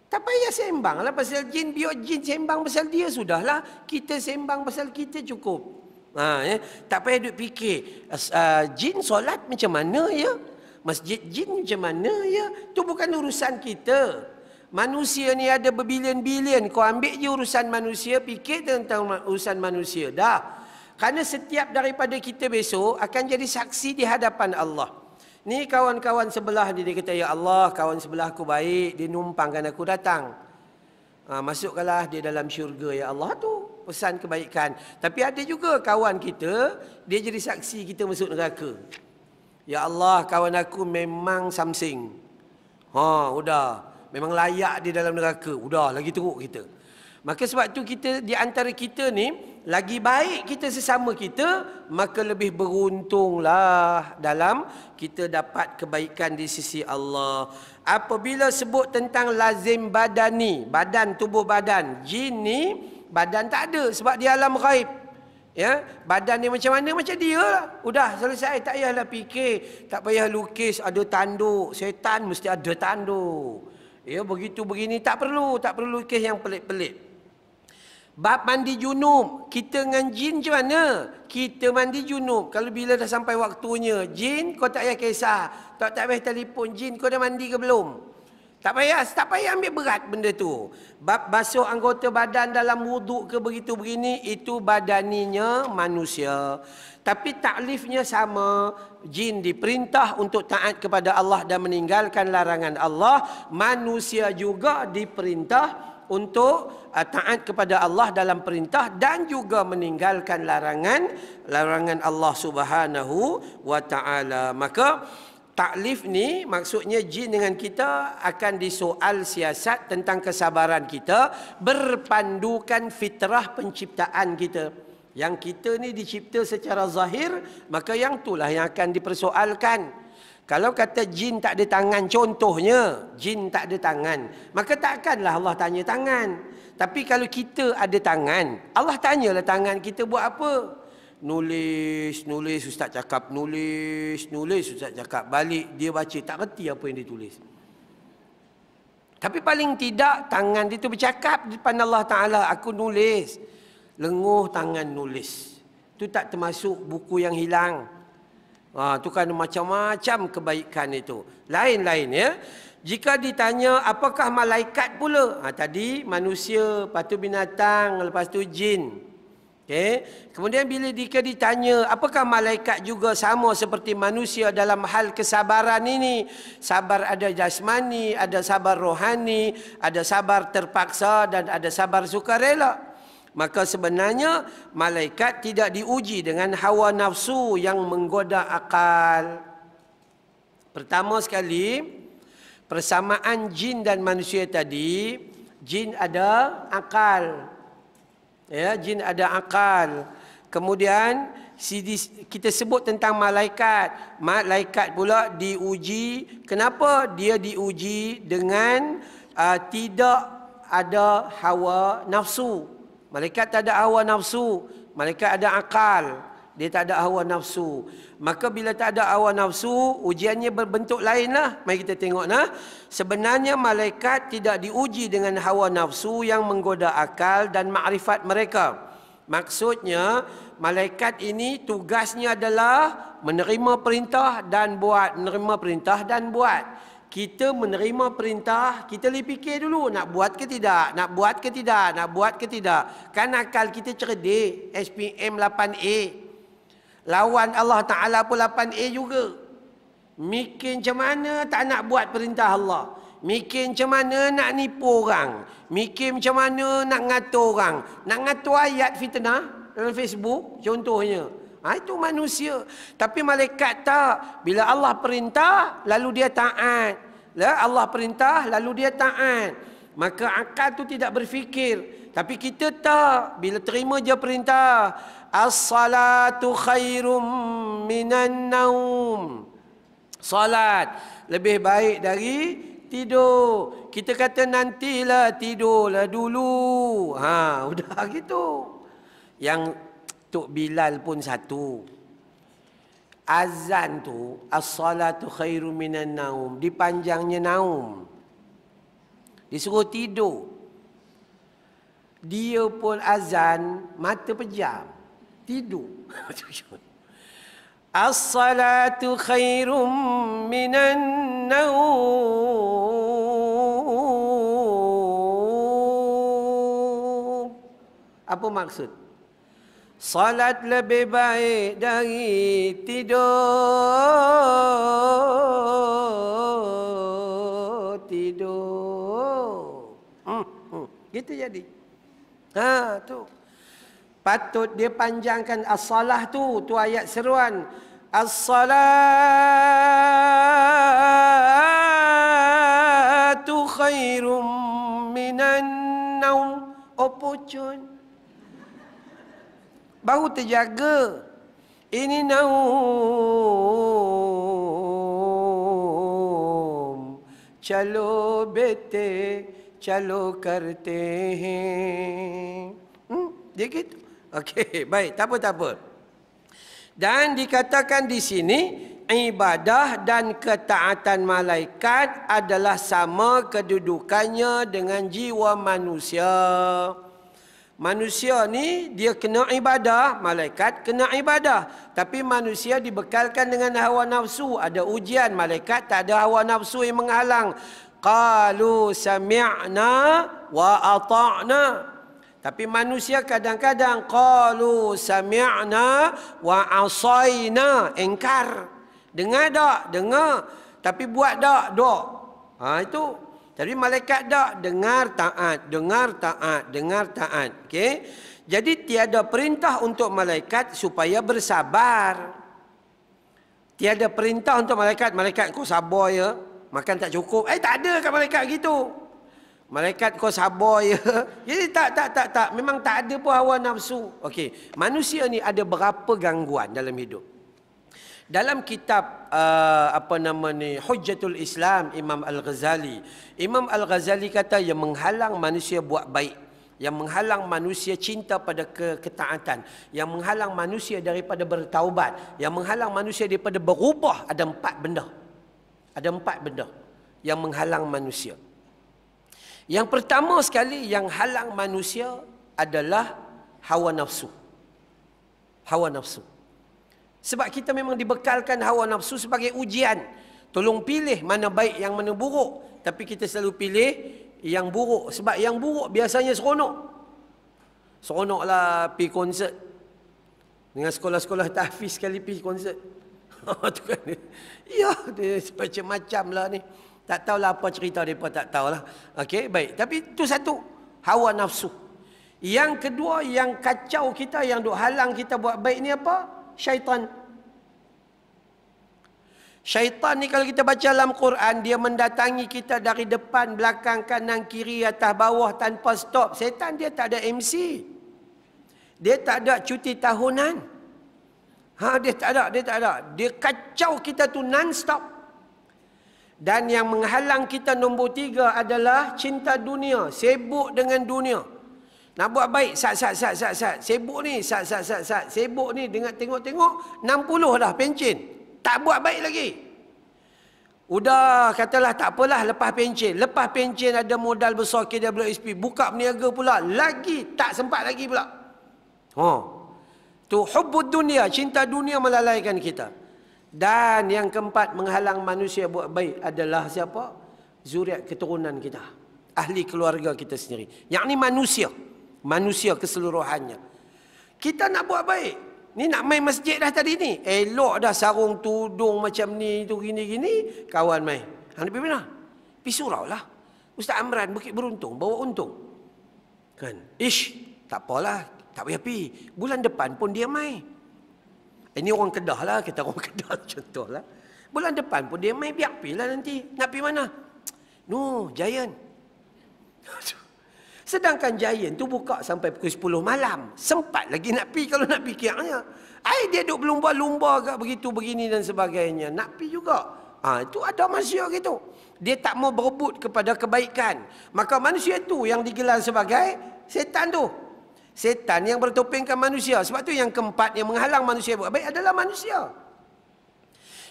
Tak payah sembang lah pasal jin, biar jin sembang pasal dia sudahlah. Kita sembang pasal kita cukup. Ha, ya? Tak payah duk fikir uh, jin solat macam mana ya? Masjid jin macam mana ya? Itu bukan urusan kita. Manusia ni ada berbilion-bilion. Kau ambil je urusan manusia, fikir tentang urusan manusia. Dah. Kerana setiap daripada kita besok akan jadi saksi di hadapan Allah. Ni kawan-kawan sebelah ni, dia kata, Ya Allah, kawan sebelah aku baik, dia numpangkan aku datang. Ha, masukkanlah dia dalam syurga, Ya Allah tu pesan kebaikan. Tapi ada juga kawan kita, dia jadi saksi kita masuk neraka. Ya Allah, kawan aku memang something. Ha, udah, Memang layak dia dalam neraka. Sudah, lagi teruk kita. Maka sebab tu kita di antara kita ni lagi baik kita sesama kita maka lebih beruntunglah dalam kita dapat kebaikan di sisi Allah. Apabila sebut tentang lazim badani, badan tubuh badan, jin ni badan tak ada sebab dia alam ghaib ya badan dia macam mana macam dia lah udah selesai tak payahlah fikir tak payah lukis ada tanduk syaitan mesti ada tanduk ya begitu begini tak perlu tak perlu lukis yang pelik-pelik Bab mandi junub Kita dengan jin macam mana? Kita mandi junub Kalau bila dah sampai waktunya Jin kau tak payah kisah Tak tak payah telefon jin kau dah mandi ke belum? Tak payah, tak payah ambil berat benda tu. Basuh anggota badan dalam wuduk ke begitu begini itu badaninya manusia. Tapi taklifnya sama. Jin diperintah untuk taat kepada Allah dan meninggalkan larangan Allah. Manusia juga diperintah untuk uh, taat kepada Allah dalam perintah dan juga meninggalkan larangan larangan Allah Subhanahu wa taala. Maka Taklif ni maksudnya jin dengan kita akan disoal siasat tentang kesabaran kita berpandukan fitrah penciptaan kita. Yang kita ni dicipta secara zahir, maka yang itulah yang akan dipersoalkan. Kalau kata jin tak ada tangan, contohnya jin tak ada tangan, maka takkanlah Allah tanya tangan. Tapi kalau kita ada tangan, Allah tanyalah tangan kita buat apa? Apa? Nulis, nulis, ustaz cakap Nulis, nulis, ustaz cakap Balik, dia baca, tak reti apa yang dia tulis Tapi paling tidak, tangan dia tu bercakap Di depan Allah Ta'ala, aku nulis Lenguh tangan nulis Itu tak termasuk buku yang hilang ha, Itu kan macam-macam kebaikan itu Lain-lain ya jika ditanya apakah malaikat pula? Ha, tadi manusia, lepas tu binatang, lepas tu jin. Okay. Kemudian bila dia ditanya apakah malaikat juga sama seperti manusia dalam hal kesabaran ini Sabar ada jasmani, ada sabar rohani, ada sabar terpaksa dan ada sabar sukarela Maka sebenarnya malaikat tidak diuji dengan hawa nafsu yang menggoda akal Pertama sekali persamaan jin dan manusia tadi Jin ada akal, ya jin ada akal kemudian kita sebut tentang malaikat malaikat pula diuji kenapa dia diuji dengan uh, tidak ada hawa nafsu malaikat tak ada hawa nafsu malaikat ada akal dia tak ada hawa nafsu. Maka bila tak ada hawa nafsu, ujiannya berbentuk lainlah. Mari kita tengok. Nah. Sebenarnya malaikat tidak diuji dengan hawa nafsu yang menggoda akal dan makrifat mereka. Maksudnya, malaikat ini tugasnya adalah menerima perintah dan buat. Menerima perintah dan buat. Kita menerima perintah, kita fikir dulu nak buat ke tidak, nak buat ke tidak, nak buat ke tidak. Kan akal kita cerdik, SPM 8A. Lawan Allah Ta'ala pun 8A juga Mikir macam mana tak nak buat perintah Allah Mikir macam mana nak nipu orang Mikir macam mana nak ngatur orang Nak ngatur ayat fitnah Dalam Facebook contohnya ha, Itu manusia Tapi malaikat tak Bila Allah perintah lalu dia taat ya, Allah perintah lalu dia taat Maka akal tu tidak berfikir Tapi kita tak Bila terima je perintah As-salatu khairum minan naum. Salat lebih baik dari tidur. Kita kata nantilah tidurlah dulu. Ha, sudah gitu. Yang Tok Bilal pun satu. Azan tu as-salatu khairum minan naum. Dipanjangnya naum. Disuruh tidur. Dia pun azan mata pejam tidur. As-salatu khairum minan naum. Apa maksud? Salat lebih baik dari tidur. Tidur. Hmm, hmm. Gitu jadi. Ha, tu. Patut dia panjangkan as-salah tu, tu ayat seruan. As-salatu khairum minan naum. Oh pocun. Baru terjaga. Ini naum. Calo bete, calo karte. Hmm? Dia gitu. Okey, baik, tak apa tak apa. Dan dikatakan di sini ibadah dan ketaatan malaikat adalah sama kedudukannya dengan jiwa manusia. Manusia ni dia kena ibadah, malaikat kena ibadah. Tapi manusia dibekalkan dengan hawa nafsu, ada ujian malaikat tak ada hawa nafsu yang menghalang. Qalu sami'na wa ata'na. Tapi manusia kadang-kadang qalu sami'na wa asayna engkar. Dengar dak? Dengar. Tapi buat dak? dok. Ha itu. Tapi malaikat dak dengar taat, dengar taat, dengar taat. Okey. Jadi tiada perintah untuk malaikat supaya bersabar. Tiada perintah untuk malaikat, malaikat kau sabar ya. Makan tak cukup. Eh tak ada kat malaikat gitu. Malaikat kau sabar ya. Jadi tak, tak, tak, tak. Memang tak ada pun hawa nafsu. Okey. Manusia ni ada berapa gangguan dalam hidup? Dalam kitab uh, apa nama ni Hujjatul Islam Imam Al-Ghazali. Imam Al-Ghazali kata yang menghalang manusia buat baik yang menghalang manusia cinta pada ke- ketaatan yang menghalang manusia daripada bertaubat yang menghalang manusia daripada berubah ada empat benda ada empat benda yang menghalang manusia yang pertama sekali yang halang manusia adalah hawa nafsu. Hawa nafsu. Sebab kita memang dibekalkan hawa nafsu sebagai ujian. Tolong pilih mana baik yang mana buruk. Tapi kita selalu pilih yang buruk. Sebab yang buruk biasanya seronok. Seronoklah pergi konsert. Dengan sekolah-sekolah tahfiz sekali pergi konsert. Kan ya, macam-macam lah ni. -macam lah ni. Tak tahulah apa cerita mereka, tak tahulah. Okey, baik. Tapi itu satu, hawa nafsu. Yang kedua, yang kacau kita, yang duk halang kita buat baik ni apa? Syaitan. Syaitan ni kalau kita baca dalam Quran, dia mendatangi kita dari depan, belakang, kanan, kiri, atas, bawah, tanpa stop. Syaitan dia tak ada MC. Dia tak ada cuti tahunan. Ha, dia tak ada, dia tak ada. Dia kacau kita tu non-stop. Non-stop. Dan yang menghalang kita nombor tiga adalah cinta dunia. Sibuk dengan dunia. Nak buat baik, sat, sat, sat, sat, sat. Sibuk ni, sat, sat, sat, sat. Sibuk ni dengan tengok-tengok, 60 dah pencin. Tak buat baik lagi. Udah katalah tak apalah lepas pencin. Lepas pencin ada modal besar KWSP. Buka peniaga pula. Lagi tak sempat lagi pula. Oh. Tu hubbud dunia, cinta dunia melalaikan kita. Dan yang keempat menghalang manusia buat baik adalah siapa? Zuriat keturunan kita. Ahli keluarga kita sendiri. Yang ini manusia. Manusia keseluruhannya. Kita nak buat baik. Ni nak main masjid dah tadi ni. Elok dah sarung tudung macam ni tu gini-gini. Kawan main. Hang pergi mana? Pi lah. Ustaz Amran Bukit Beruntung bawa untung. Kan? Ish, tak apalah. Tak payah pi. Bulan depan pun dia main. Ini eh, orang kedah lah, kita orang kedah contoh lah. Bulan depan pun dia main biar pergi lah nanti. Nak pergi mana? No, giant. Sedangkan giant tu buka sampai pukul 10 malam. Sempat lagi nak pergi kalau nak pergi kiaknya. Ah, Ay, dia duduk berlumba-lumba agak begitu, begini dan sebagainya. Nak pergi juga. Ha, itu ada manusia gitu. Dia tak mau berebut kepada kebaikan. Maka manusia tu yang digelar sebagai setan tu. Setan yang bertopengkan manusia. Sebab tu yang keempat yang menghalang manusia buat baik adalah manusia.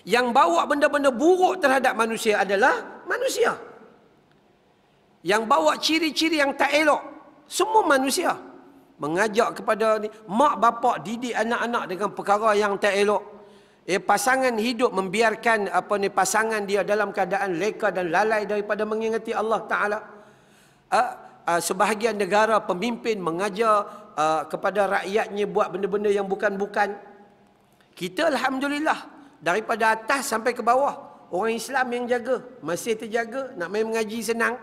Yang bawa benda-benda buruk terhadap manusia adalah manusia. Yang bawa ciri-ciri yang tak elok. Semua manusia. Mengajak kepada ni, mak bapak didik anak-anak dengan perkara yang tak elok. Eh, pasangan hidup membiarkan apa ni pasangan dia dalam keadaan leka dan lalai daripada mengingati Allah Ta'ala. Uh, uh, sebahagian negara pemimpin mengajar uh, kepada rakyatnya buat benda-benda yang bukan-bukan. Kita Alhamdulillah, daripada atas sampai ke bawah, orang Islam yang jaga, masih terjaga, nak main mengaji senang,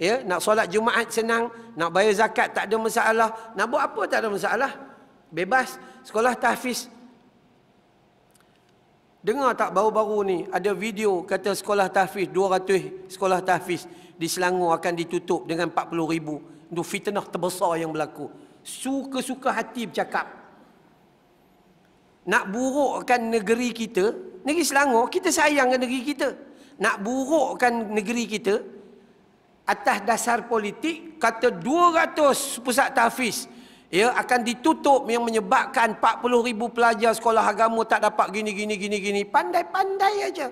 ya, nak solat Jumaat senang, nak bayar zakat tak ada masalah, nak buat apa tak ada masalah. Bebas, sekolah tahfiz, Dengar tak baru-baru ni ada video kata sekolah tahfiz 200 sekolah tahfiz di Selangor akan ditutup dengan 40 ribu. Itu fitnah terbesar yang berlaku. Suka-suka hati bercakap. Nak burukkan negeri kita, negeri Selangor, kita sayang negeri kita. Nak burukkan negeri kita atas dasar politik kata 200 pusat tahfiz ia akan ditutup yang menyebabkan 40 ribu pelajar sekolah agama tak dapat gini gini gini gini pandai-pandai aja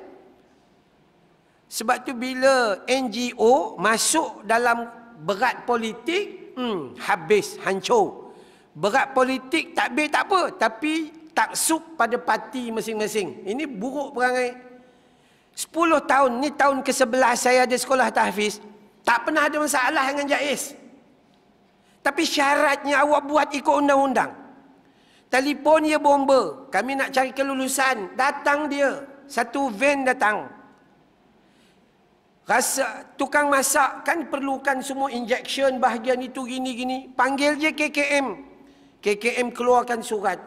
sebab tu bila NGO masuk dalam berat politik hmm, habis hancur berat politik tak takbir tak apa tapi tak taksub pada parti masing-masing ini buruk perangai 10 tahun ni tahun ke-11 saya ada sekolah tahfiz tak pernah ada masalah dengan Jais tapi syaratnya awak buat ikut undang-undang. Telefon dia bomba. Kami nak cari kelulusan. Datang dia. Satu van datang. Rasa tukang masak kan perlukan semua injection bahagian itu gini gini. Panggil je KKM. KKM keluarkan surat.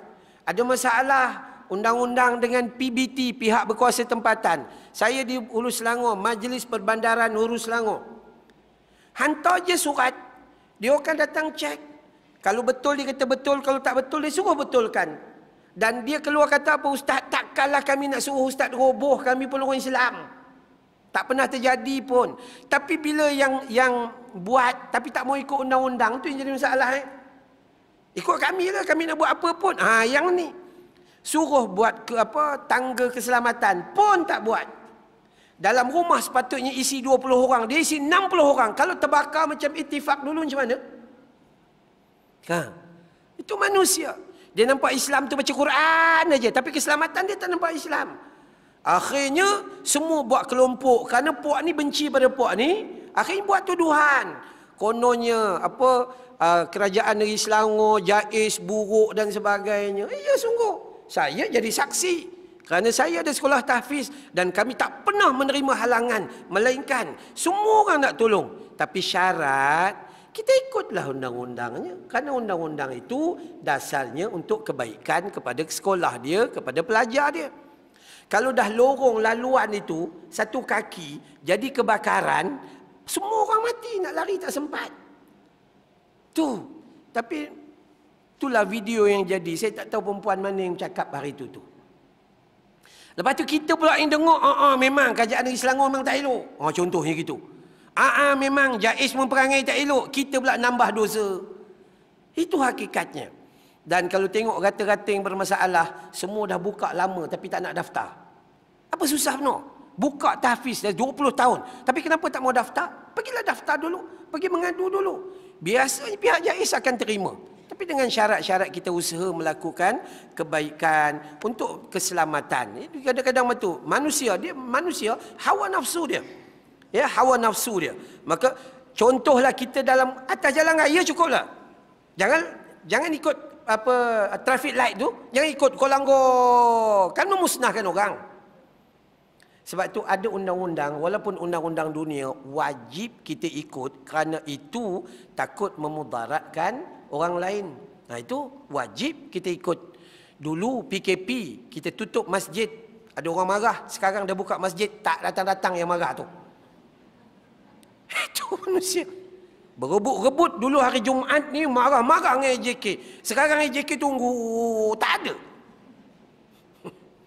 Ada masalah undang-undang dengan PBT pihak berkuasa tempatan. Saya di Hulu Selangor, Majlis Perbandaran Hulu Selangor. Hantar je surat dia akan datang cek. Kalau betul dia kata betul, kalau tak betul dia suruh betulkan. Dan dia keluar kata apa ustaz tak kalah kami nak suruh ustaz roboh kami pun orang Islam. Tak pernah terjadi pun. Tapi bila yang yang buat tapi tak mau ikut undang-undang tu yang jadi masalah eh. Ikut kami lah kami nak buat apa pun. Ha yang ni suruh buat ke apa tangga keselamatan pun tak buat. Dalam rumah sepatutnya isi 20 orang. Dia isi 60 orang. Kalau terbakar macam itifak dulu macam mana? Ha. Itu manusia. Dia nampak Islam tu macam Quran aja, Tapi keselamatan dia tak nampak Islam. Akhirnya semua buat kelompok. Kerana puak ni benci pada puak ni. Akhirnya buat tuduhan. Kononnya apa ah, kerajaan negeri Selangor, jais, buruk dan sebagainya. Iya sungguh. Saya jadi Saksi. Kerana saya ada sekolah tahfiz dan kami tak pernah menerima halangan. Melainkan semua orang nak tolong. Tapi syarat kita ikutlah undang-undangnya. Kerana undang-undang itu dasarnya untuk kebaikan kepada sekolah dia, kepada pelajar dia. Kalau dah lorong laluan itu, satu kaki jadi kebakaran, semua orang mati nak lari tak sempat. Tu. Tapi itulah video yang jadi. Saya tak tahu perempuan mana yang cakap hari itu tu. Lepas tu kita pula yang dengar, aa ah, ah, memang kajian negeri Selangor memang tak elok. Ha, contohnya gitu. Ah, ah memang jaiz memperangai tak elok. Kita pula nambah dosa. Itu hakikatnya. Dan kalau tengok rata-rata yang bermasalah, semua dah buka lama tapi tak nak daftar. Apa susah benar? Buka tahfiz dah 20 tahun. Tapi kenapa tak mau daftar? Pergilah daftar dulu. Pergi mengadu dulu. Biasanya pihak jaiz akan terima tapi dengan syarat-syarat kita usaha melakukan kebaikan untuk keselamatan ya, kadang-kadang macam tu manusia dia manusia hawa nafsu dia ya hawa nafsu dia maka contohlah kita dalam atas jalan raya cukuplah jangan jangan ikut apa traffic light tu jangan ikut go kan memusnahkan orang sebab tu ada undang-undang walaupun undang-undang dunia wajib kita ikut kerana itu takut memudaratkan orang lain. Nah itu wajib kita ikut. Dulu PKP kita tutup masjid. Ada orang marah, sekarang dah buka masjid tak datang-datang yang marah tu. Itu manusia. Berebut-rebut dulu hari Jumaat ni marah-marah dengan AJK. Sekarang AJK tunggu tak ada.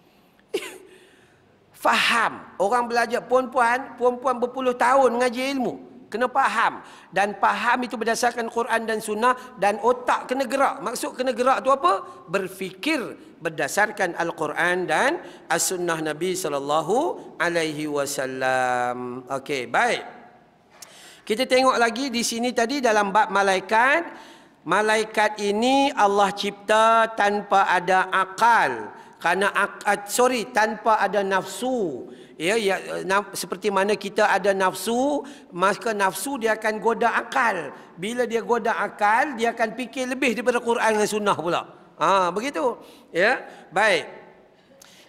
Faham. Orang belajar puan-puan, puan-puan berpuluh tahun mengaji ilmu kena faham dan faham itu berdasarkan Quran dan sunnah dan otak kena gerak maksud kena gerak tu apa berfikir berdasarkan al-Quran dan as-sunnah Nabi sallallahu alaihi wasallam okey baik kita tengok lagi di sini tadi dalam bab malaikat malaikat ini Allah cipta tanpa ada akal kerana sorry tanpa ada nafsu ya, ya na, seperti mana kita ada nafsu maka nafsu dia akan goda akal bila dia goda akal dia akan fikir lebih daripada Quran dan sunnah pula ha begitu ya baik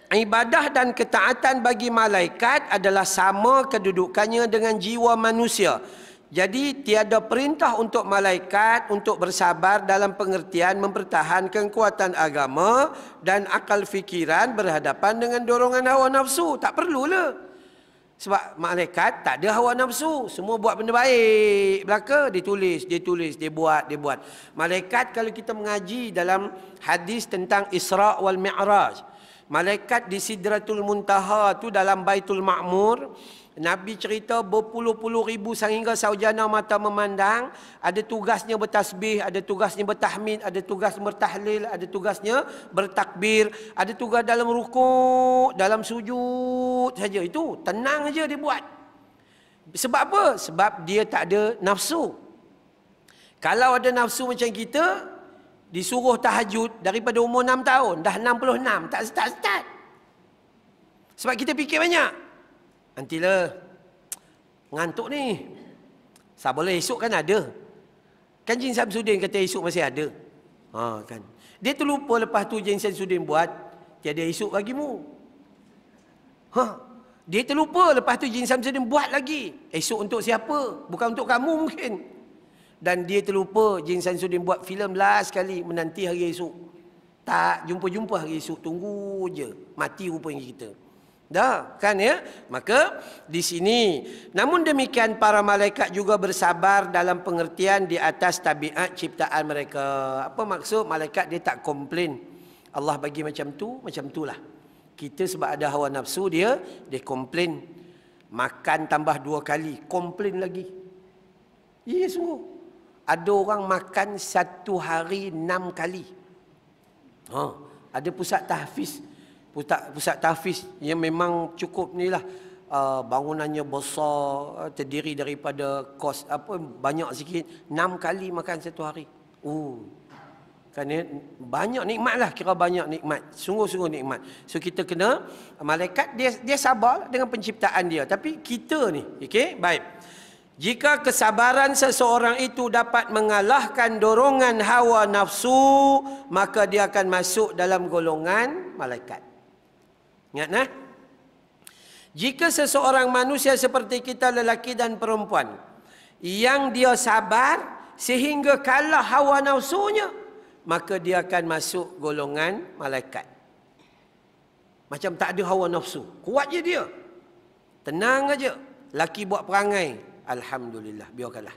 Ibadah dan ketaatan bagi malaikat adalah sama kedudukannya dengan jiwa manusia. Jadi tiada perintah untuk malaikat untuk bersabar dalam pengertian mempertahankan kekuatan agama dan akal fikiran berhadapan dengan dorongan hawa nafsu. Tak perlulah. Sebab malaikat tak ada hawa nafsu. Semua buat benda baik belaka. Dia tulis, dia tulis, dia buat, dia buat. Malaikat kalau kita mengaji dalam hadis tentang Isra' wal Mi'raj. Malaikat di Sidratul Muntaha tu dalam Baitul Ma'mur. Ma Nabi cerita berpuluh-puluh ribu sehingga saujana mata memandang. Ada tugasnya bertasbih, ada tugasnya bertahmin, ada tugas bertahlil, ada tugasnya bertakbir. Ada tugas dalam rukuk, dalam sujud saja. Itu tenang saja dia buat. Sebab apa? Sebab dia tak ada nafsu. Kalau ada nafsu macam kita, disuruh tahajud daripada umur 6 tahun. Dah 66, tak start-start. Sebab kita fikir banyak. Antilah ngantuk ni. Sabarlah esok kan ada. Kan Jin Samsudin kata esok masih ada. Ha kan. Dia terlupa lepas tu Jin Samsudin buat tiada esok bagimu. Ha. Dia terlupa lepas tu Jin Samsudin buat lagi. Esok untuk siapa? Bukan untuk kamu mungkin. Dan dia terlupa Jin Samsudin buat filem last kali menanti hari esok. Tak jumpa-jumpa hari esok. Tunggu je. Mati rupanya kita. Dah, kan ya? Maka di sini namun demikian para malaikat juga bersabar dalam pengertian di atas tabiat ciptaan mereka. Apa maksud malaikat dia tak komplain. Allah bagi macam tu, macam tu lah. Kita sebab ada hawa nafsu dia, dia komplain. Makan tambah dua kali, komplain lagi. Ya sungguh. Ada orang makan satu hari enam kali. Ha, ada pusat tahfiz pusat, pusat tahfiz yang memang cukup ni lah uh, bangunannya besar terdiri daripada kos apa banyak sikit enam kali makan satu hari uh kan banyak nikmat lah kira banyak nikmat sungguh-sungguh nikmat so kita kena malaikat dia dia sabar dengan penciptaan dia tapi kita ni okey baik jika kesabaran seseorang itu dapat mengalahkan dorongan hawa nafsu, maka dia akan masuk dalam golongan malaikat. Ingat nah. Jika seseorang manusia seperti kita lelaki dan perempuan yang dia sabar sehingga kalah hawa nafsunya maka dia akan masuk golongan malaikat. Macam tak ada hawa nafsu. Kuat je dia. Tenang aja. Laki buat perangai. Alhamdulillah. Biarkanlah.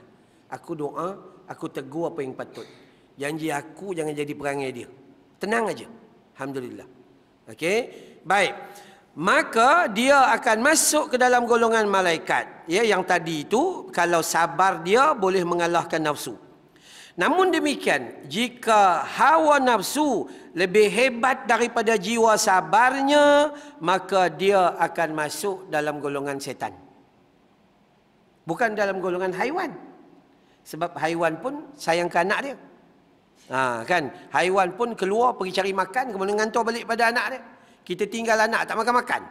Aku doa. Aku teguh apa yang patut. Janji aku jangan jadi perangai dia. Tenang aja. Alhamdulillah. Okey. Baik. Maka dia akan masuk ke dalam golongan malaikat. Ya, yang tadi itu kalau sabar dia boleh mengalahkan nafsu. Namun demikian, jika hawa nafsu lebih hebat daripada jiwa sabarnya, maka dia akan masuk dalam golongan setan. Bukan dalam golongan haiwan. Sebab haiwan pun sayang anak dia. Ha, kan? Haiwan pun keluar pergi cari makan, kemudian ngantor balik pada anak dia. Kita tinggal anak tak makan-makan.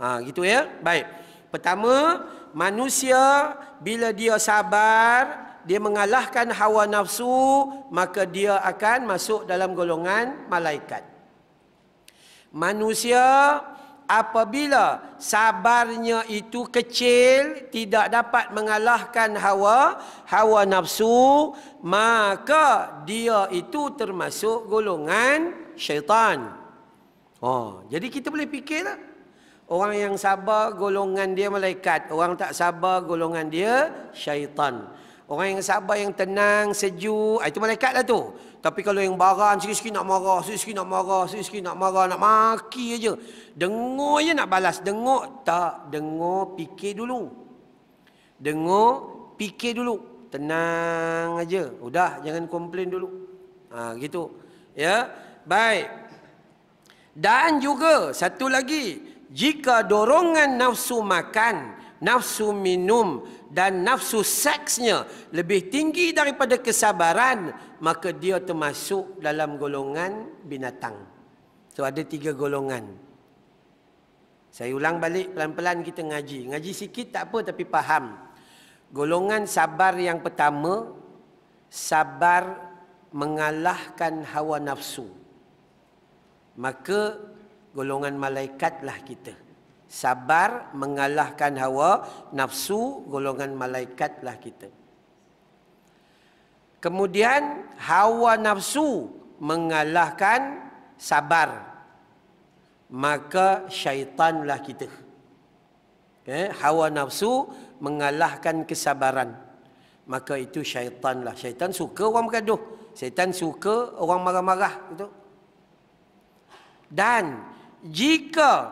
Ha, gitu ya. Baik. Pertama, manusia bila dia sabar, dia mengalahkan hawa nafsu, maka dia akan masuk dalam golongan malaikat. Manusia apabila sabarnya itu kecil tidak dapat mengalahkan hawa hawa nafsu maka dia itu termasuk golongan syaitan Oh, jadi kita boleh fikirlah. Orang yang sabar golongan dia malaikat, orang tak sabar golongan dia syaitan. Orang yang sabar yang tenang, sejuk, ah, itu malaikatlah tu. Tapi kalau yang baran sikit-sikit nak marah, sikit-sikit nak marah, sikit-sikit nak marah, nak maki aje, Dengar je nak balas, dengar tak, dengar fikir dulu. Dengar fikir dulu. Tenang aja. Udah jangan komplain dulu. Ha gitu. Ya. Baik. Dan juga satu lagi, jika dorongan nafsu makan, nafsu minum dan nafsu seksnya lebih tinggi daripada kesabaran, maka dia termasuk dalam golongan binatang. So ada tiga golongan. Saya ulang balik pelan-pelan kita ngaji. Ngaji sikit tak apa tapi faham. Golongan sabar yang pertama, sabar mengalahkan hawa nafsu maka golongan malaikatlah kita sabar mengalahkan hawa nafsu golongan malaikatlah kita kemudian hawa nafsu mengalahkan sabar maka syaitanlah kita eh hawa nafsu mengalahkan kesabaran maka itu syaitanlah syaitan suka orang bergaduh syaitan suka orang marah-marah gitu -marah, dan jika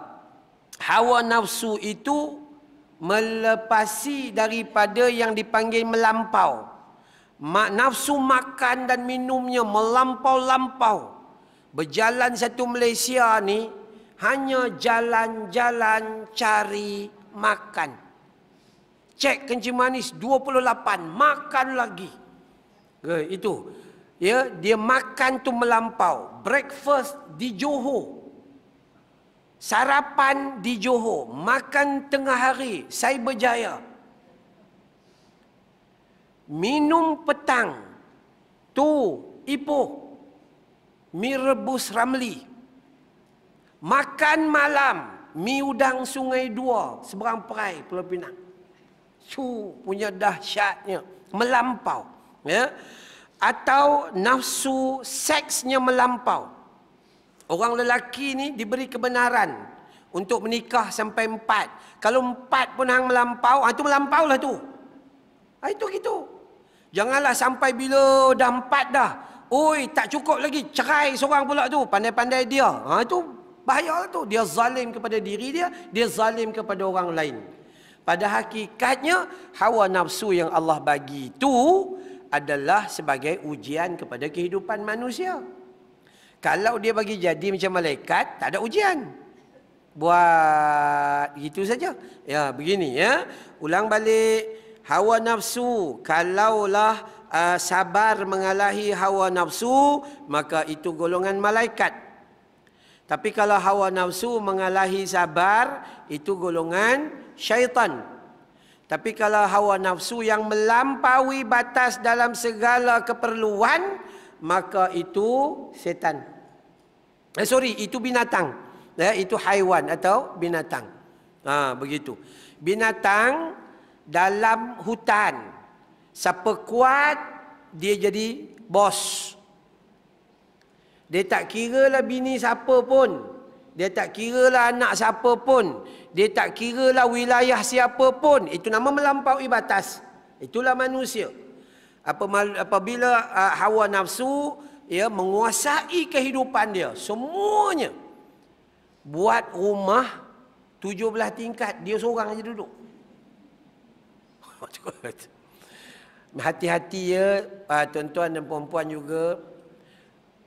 hawa nafsu itu melepasi daripada yang dipanggil melampau mak nafsu makan dan minumnya melampau-lampau berjalan satu Malaysia ni hanya jalan-jalan cari makan cek kencing manis 28 makan lagi ke itu Ya, dia makan tu melampau. Breakfast di Johor. Sarapan di Johor, makan tengah hari, saya berjaya. Minum petang tu Ipoh. Mi rebus Ramli. Makan malam mi udang Sungai Dua, seberang Perai Pulau Pinang. Su punya dahsyatnya, melampau, ya atau nafsu seksnya melampau. Orang lelaki ni diberi kebenaran untuk menikah sampai empat. Kalau empat pun hang melampau, ha, ah, itu melampau lah tu. Ha, itu gitu. Janganlah sampai bila dah empat dah. Oi, tak cukup lagi. Cerai seorang pula tu. Pandai-pandai dia. Ha, ah, itu bahaya lah tu. Dia zalim kepada diri dia. Dia zalim kepada orang lain. Pada hakikatnya, hawa nafsu yang Allah bagi tu, adalah sebagai ujian kepada kehidupan manusia. Kalau dia bagi jadi macam malaikat, tak ada ujian. Buat gitu saja. Ya, begini ya. Ulang balik. Hawa nafsu, kalaulah uh, sabar mengalahi hawa nafsu, maka itu golongan malaikat. Tapi kalau hawa nafsu mengalahi sabar, itu golongan syaitan. Tapi kalau hawa nafsu yang melampaui batas dalam segala keperluan, maka itu setan. Eh, sorry, itu binatang. Eh, itu haiwan atau binatang. Ha, begitu. Binatang dalam hutan. Siapa kuat, dia jadi bos. Dia tak kira lah bini siapa pun. Dia tak kiralah anak siapa pun. Dia tak kira lah wilayah siapa pun. Itu nama melampaui batas. Itulah manusia. Apabila ah, hawa nafsu ya menguasai kehidupan dia semuanya buat rumah 17 tingkat dia seorang aja duduk. Hati-hati ya ah, tuan-tuan dan puan-puan juga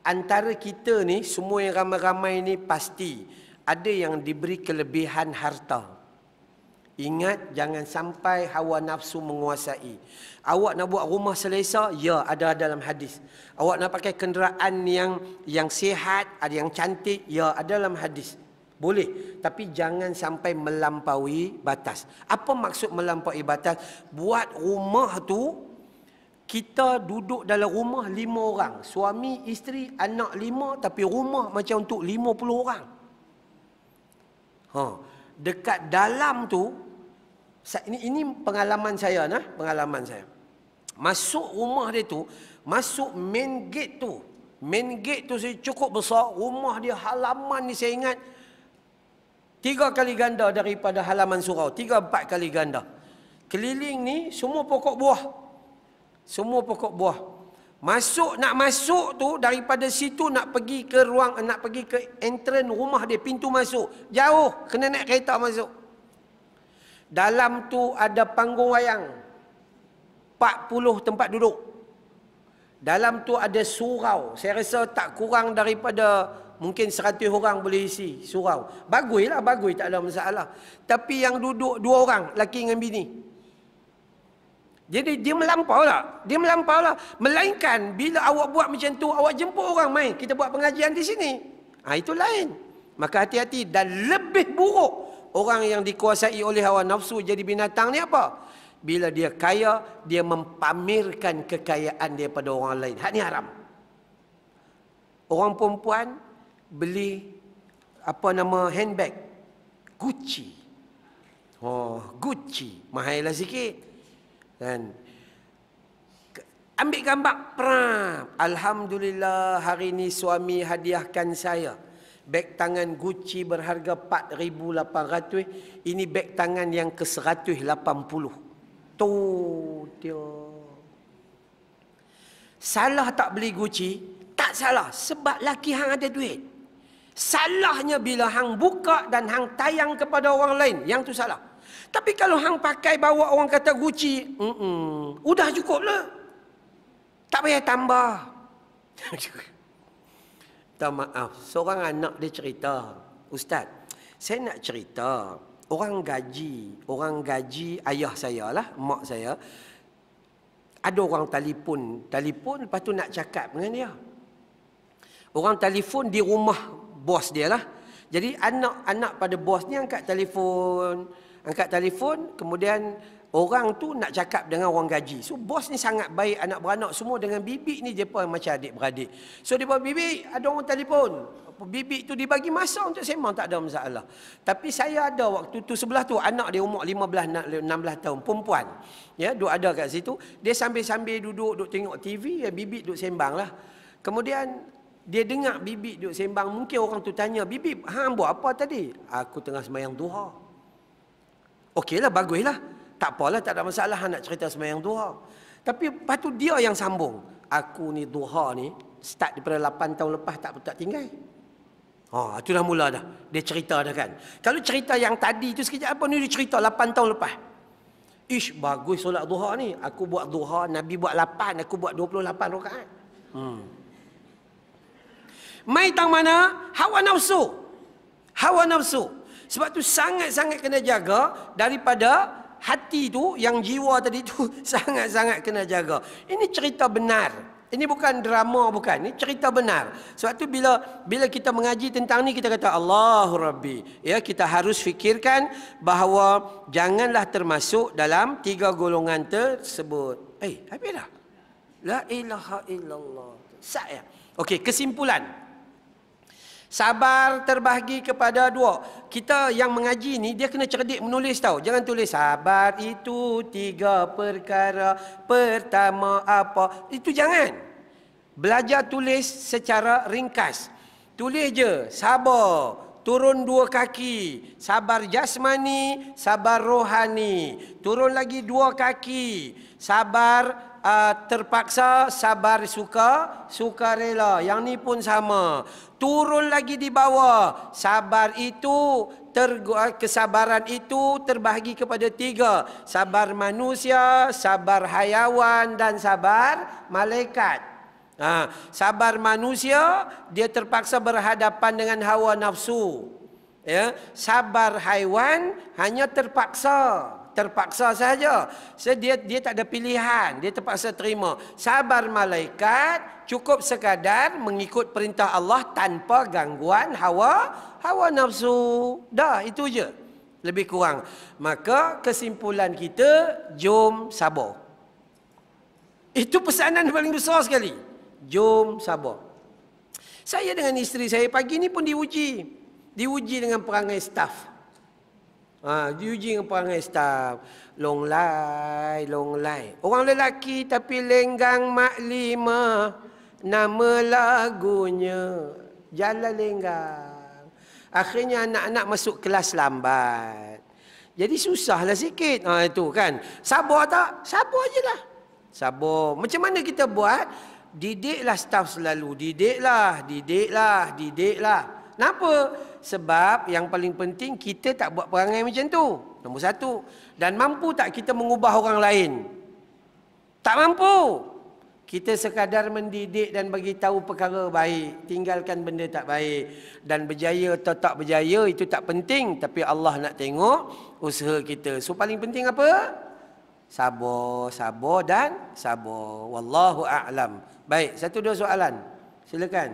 antara kita ni semua yang ramai-ramai ni pasti ada yang diberi kelebihan harta. Ingat jangan sampai hawa nafsu menguasai. Awak nak buat rumah selesa? Ya, ada dalam hadis. Awak nak pakai kenderaan yang yang sihat, ada yang cantik? Ya, ada dalam hadis. Boleh, tapi jangan sampai melampaui batas. Apa maksud melampaui batas? Buat rumah tu kita duduk dalam rumah lima orang. Suami, isteri, anak lima tapi rumah macam untuk lima puluh orang. Ha. Dekat dalam tu, ini, ini pengalaman saya nah, pengalaman saya. Masuk rumah dia tu, masuk main gate tu. Main gate tu saya cukup besar, rumah dia halaman ni saya ingat tiga kali ganda daripada halaman surau, tiga empat kali ganda. Keliling ni semua pokok buah, semua pokok buah. Masuk nak masuk tu daripada situ nak pergi ke ruang nak pergi ke entrance rumah dia pintu masuk. Jauh kena naik kereta masuk. Dalam tu ada panggung wayang. 40 tempat duduk. Dalam tu ada surau. Saya rasa tak kurang daripada mungkin 100 orang boleh isi surau. Baguslah, bagus tak ada masalah. Tapi yang duduk dua orang, laki dengan bini. Jadi dia melampau lah. Dia melampau lah. Melainkan bila awak buat macam tu, awak jemput orang main. Kita buat pengajian di sini. Ha, itu lain. Maka hati-hati. Dan lebih buruk orang yang dikuasai oleh hawa nafsu jadi binatang ni apa? Bila dia kaya, dia mempamerkan kekayaan dia pada orang lain. Hak ni haram. Orang perempuan beli apa nama handbag. Gucci. Oh, Gucci. Mahailah sikit. Dan ambil gambar pram. Alhamdulillah hari ini suami hadiahkan saya beg tangan Gucci berharga 4800 ini beg tangan yang ke 180 Tuh dia salah tak beli Gucci tak salah sebab laki hang ada duit salahnya bila hang buka dan hang tayang kepada orang lain yang tu salah tapi kalau hang pakai bawa orang kata guci, mm udah cukup lah. Tak payah tambah. Tak maaf, seorang anak dia cerita, Ustaz, saya nak cerita, orang gaji, orang gaji ayah saya lah, mak saya, ada orang telefon, telefon lepas tu nak cakap dengan dia. Orang telefon di rumah bos dia lah. Jadi anak-anak pada bos ni angkat telefon, angkat telefon kemudian orang tu nak cakap dengan orang gaji so bos ni sangat baik anak beranak semua dengan bibik ni dia pun macam adik beradik so dia bawa bibik ada orang telefon bibik tu dibagi masa untuk sembang tak ada masalah tapi saya ada waktu tu sebelah tu anak dia umur 15 16 tahun perempuan ya duduk ada kat situ dia sambil-sambil duduk duduk tengok TV ya bibik duduk sembang lah kemudian dia dengar bibik duduk sembang mungkin orang tu tanya bibik hang buat apa tadi aku tengah semayang duha Okeylah, baguslah. Tak apalah, tak ada masalah nak cerita semayang duha. Tapi lepas tu dia yang sambung. Aku ni duha ni, start daripada 8 tahun lepas tak tak tinggal. Ha, oh, tu dah mula dah. Dia cerita dah kan. Kalau cerita yang tadi tu sekejap apa ni dia cerita 8 tahun lepas. Ish, bagus solat duha ni. Aku buat duha, Nabi buat 8, aku buat 28 rakaat. Hmm. Mai tang mana? Hawa nafsu. Hawa nafsu. Sebab tu sangat-sangat kena jaga daripada hati tu yang jiwa tadi tu sangat-sangat kena jaga. Ini cerita benar. Ini bukan drama bukan. Ini cerita benar. Sebab tu bila bila kita mengaji tentang ni kita kata Allahu Rabbi. Ya kita harus fikirkan bahawa janganlah termasuk dalam tiga golongan tersebut. Eh, habislah. La ilaha illallah. Saya, ya. Okey, kesimpulan. Sabar terbahagi kepada dua. Kita yang mengaji ni dia kena cerdik menulis tau. Jangan tulis sabar itu tiga perkara. Pertama apa? Itu jangan. Belajar tulis secara ringkas. Tulis je sabar, turun dua kaki, sabar jasmani, sabar rohani, turun lagi dua kaki, sabar uh, terpaksa sabar suka, suka rela. Yang ni pun sama. Turun lagi di bawah. Sabar itu, ter, ah, kesabaran itu terbahagi kepada tiga. Sabar manusia, sabar hayawan dan sabar malaikat. Ha, sabar manusia dia terpaksa berhadapan dengan hawa nafsu. Ya, sabar haiwan hanya terpaksa terpaksa saja. So, dia dia tak ada pilihan, dia terpaksa terima. Sabar malaikat cukup sekadar mengikut perintah Allah tanpa gangguan hawa hawa nafsu. Dah, itu je. Lebih kurang. Maka kesimpulan kita jom sabar. Itu pesanan paling besar sekali. Jom sabar. Saya dengan isteri saya pagi ni pun diuji. Diuji dengan perangai staff you ha, jing panggil staff long lai long lai orang lelaki tapi lenggang mak lima nama lagunya jalan lenggang akhirnya anak-anak masuk kelas lambat jadi susahlah sikit ha, itu kan sabar tak sabar je lah sabar macam mana kita buat didiklah staff selalu didiklah didiklah didiklah kenapa didik sebab yang paling penting kita tak buat perangai macam tu. Nombor satu. Dan mampu tak kita mengubah orang lain? Tak mampu. Kita sekadar mendidik dan bagi tahu perkara baik. Tinggalkan benda tak baik. Dan berjaya atau tak berjaya itu tak penting. Tapi Allah nak tengok usaha kita. So paling penting apa? Sabar, sabar dan sabar. Wallahu a'lam. Baik, satu dua soalan. Silakan. Silakan.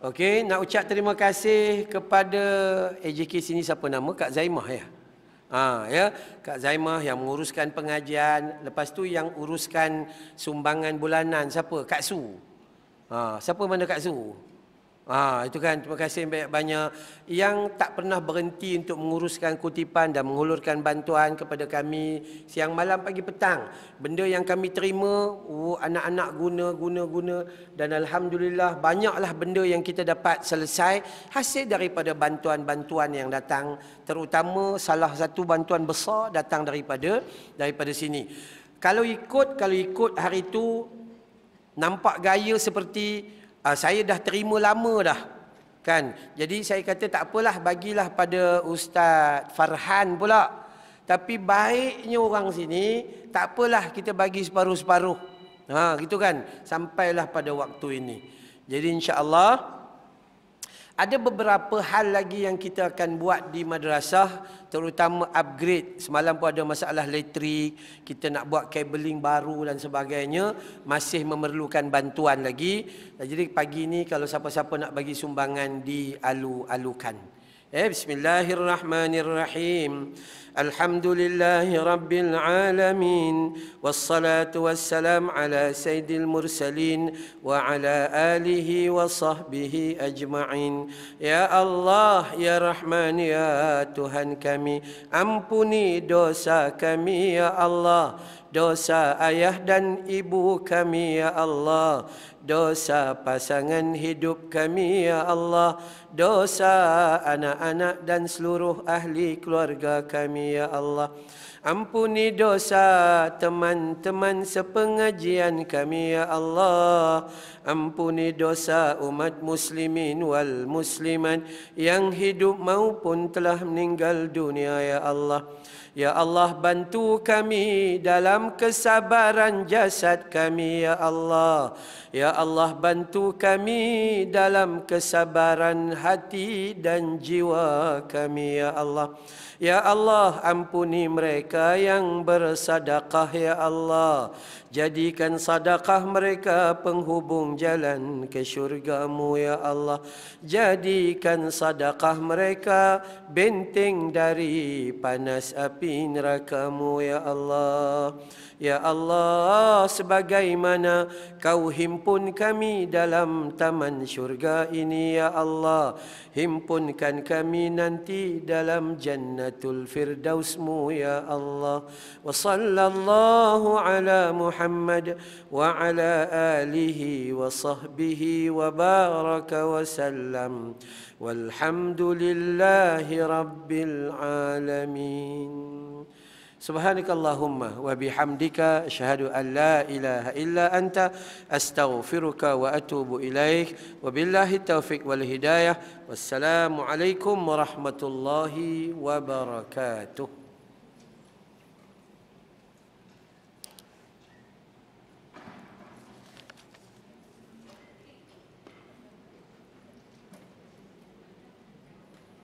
Okey, nak ucap terima kasih kepada AJK sini siapa nama? Kak Zaimah ya. Ha, ya, Kak Zaimah yang menguruskan pengajian, lepas tu yang uruskan sumbangan bulanan siapa? Kak Su. Ha, siapa mana Kak Su? Ah, itu kan terima kasih banyak-banyak yang tak pernah berhenti untuk menguruskan kutipan dan menghulurkan bantuan kepada kami siang malam pagi petang. Benda yang kami terima, oh, anak-anak oh, guna guna guna dan alhamdulillah banyaklah benda yang kita dapat selesai hasil daripada bantuan-bantuan yang datang, terutama salah satu bantuan besar datang daripada daripada sini. Kalau ikut kalau ikut hari itu nampak gaya seperti uh, saya dah terima lama dah kan jadi saya kata tak apalah bagilah pada ustaz Farhan pula tapi baiknya orang sini tak apalah kita bagi separuh-separuh ha gitu kan sampailah pada waktu ini jadi insya allah ada beberapa hal lagi yang kita akan buat di madrasah terutama upgrade semalam pun ada masalah elektrik kita nak buat kabeling baru dan sebagainya masih memerlukan bantuan lagi jadi pagi ini kalau siapa-siapa nak bagi sumbangan di alu-alukan eh bismillahirrahmanirrahim الحمد لله رب العالمين والصلاة والسلام على سيد المرسلين وعلى آله وصحبه أجمعين يا الله يا رحمن يا تهن كمي أمبني دوسا كمي يا الله dosa ayah dan ibu kami ya Allah dosa pasangan hidup kami ya Allah dosa anak-anak dan seluruh ahli keluarga kami ya Allah ampuni dosa teman-teman sepengajian kami ya Allah ampuni dosa umat muslimin wal muslimat yang hidup maupun telah meninggal dunia ya Allah Allah Ya Allah bantu kami dalam kesabaran jasad kami ya Allah. Ya Allah bantu kami dalam kesabaran hati dan jiwa kami ya Allah. Ya Allah ampuni mereka yang bersadakah Ya Allah Jadikan sadakah mereka penghubung jalan ke syurgamu Ya Allah Jadikan sadakah mereka benteng dari panas api nerakamu Ya Allah Ya Allah sebagaimana kau himpun kami dalam taman syurga ini Ya Allah himpunkan kami nanti dalam jannatul firdausmu Ya Allah Wa sallallahu ala Muhammad wa ala alihi wa sahbihi wa baraka wa sallam Walhamdulillahi rabbil alamin Subhanakallahumma wa bihamdika ashhadu an la ilaha illa anta astaghfiruka wa atubu ilaik wa billahi taufik wal hidayah wassalamu alaikum warahmatullahi wabarakatuh